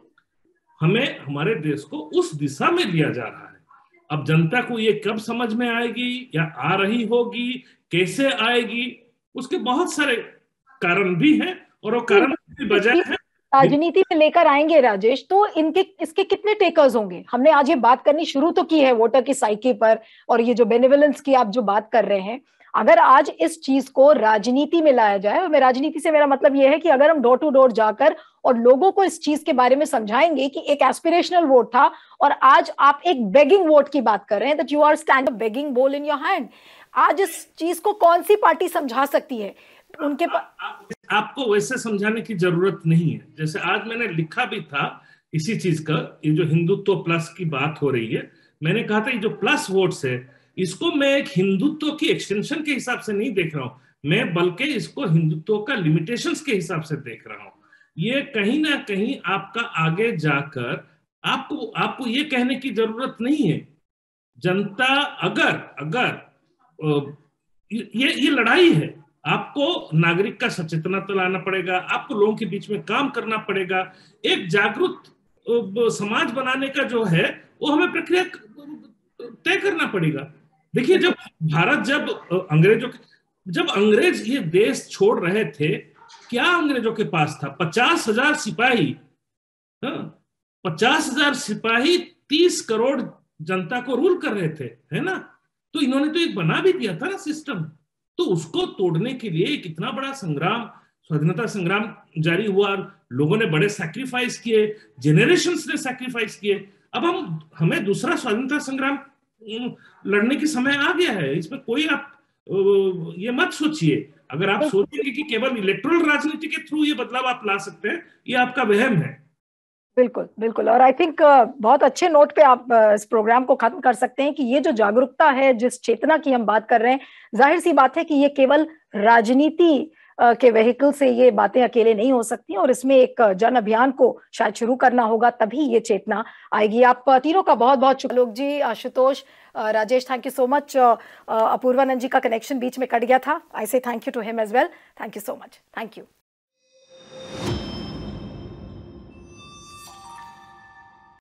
हमें हमारे देश को उस दिशा में लिया जा रहा है अब जनता को ये कब समझ में आएगी या आ रही होगी कैसे आएगी उसके बहुत सारे कारण भी हैं और वो कारण भी तो बजाय है राजनीति में लेकर आएंगे राजेश तो इनके इसके कितने टेकर्स होंगे हमने आज ये बात करनी शुरू तो की है वोटर की साइकी पर और ये जो बेनिवेलेंस की आप जो बात कर रहे हैं अगर आज इस चीज को राजनीति में लाया जाए और मैं राजनीति से मेरा मतलब यह है कि अगर हम डोर टू डोर जाकर और लोगों को इस चीज के बारे में समझाएंगे कि एक एस्पिरेशनल वोट था और आज आप एक बेगिंग वोट की बात कर रहे हैं that you are stand begging bowl in your hand आज इस चीज को कौन सी पार्टी समझा सकती है उनके पास आपको वैसे समझाने की जरूरत नहीं है जैसे आज मैंने लिखा भी था इसी चीज का ये जो हिंदुत्व प्लस की बात हो रही है मैंने कहा था ये जो प्लस वोट्स है इसको मैं एक हिंदुत्व की एक्सटेंशन के हिसाब से नहीं देख रहा हूँ मैं बल्कि इसको हिंदुत्व का लिमिटेशंस के हिसाब से देख रहा हूँ ये कहीं ना कहीं आपका आगे जाकर आपको आपको ये कहने की जरूरत नहीं है जनता अगर अगर ये ये लड़ाई है आपको नागरिक का सचेतना तो लाना पड़ेगा आपको लोगों के बीच में काम करना पड़ेगा एक जागरूक समाज बनाने का जो है वो हमें प्रक्रिया तय करना पड़ेगा देखिए जब भारत जब अंग्रेजों जब अंग्रेज ये देश छोड़ रहे थे क्या अंग्रेजों के पास था पचास हजार सिपाही हाँ, पचास हजार सिपाही तीस करोड़ जनता को रूल कर रहे थे है ना तो इन्होंने तो एक बना भी दिया था ना सिस्टम तो उसको तोड़ने के लिए कितना बड़ा संग्राम स्वाधीनता संग्राम जारी हुआ लोगों ने बड़े सैक्रिफाइस किए जेनरेशन ने सैक्रिफाइस किए अब हम हमें दूसरा स्वाधीनता संग्राम लड़ने की समय आ गया है इसमें कोई आप ये मत सोचिए अगर आप सोचेंगे कि केवल इलेक्ट्रल राजनीति के थ्रू ये बदलाव आप ला सकते हैं ये आपका वहम है बिल्कुल बिल्कुल और आई थिंक uh, बहुत अच्छे नोट पे आप uh, इस प्रोग्राम को खत्म कर सकते हैं कि ये जो जागरूकता है जिस चेतना की हम बात कर रहे हैं जाहिर सी बात है कि ये केवल राजनीति uh, के व्हीकल से ये बातें अकेले नहीं हो सकती और इसमें एक जन अभियान को शायद शुरू करना होगा तभी ये चेतना आएगी आप तीनों का बहुत बहुत शुक्रिया ji Ashutosh Rajesh thank you so much Apoorvanand ji का कनेक्शन बीच में कट गया था I say thank you to him as well thank you so much thank you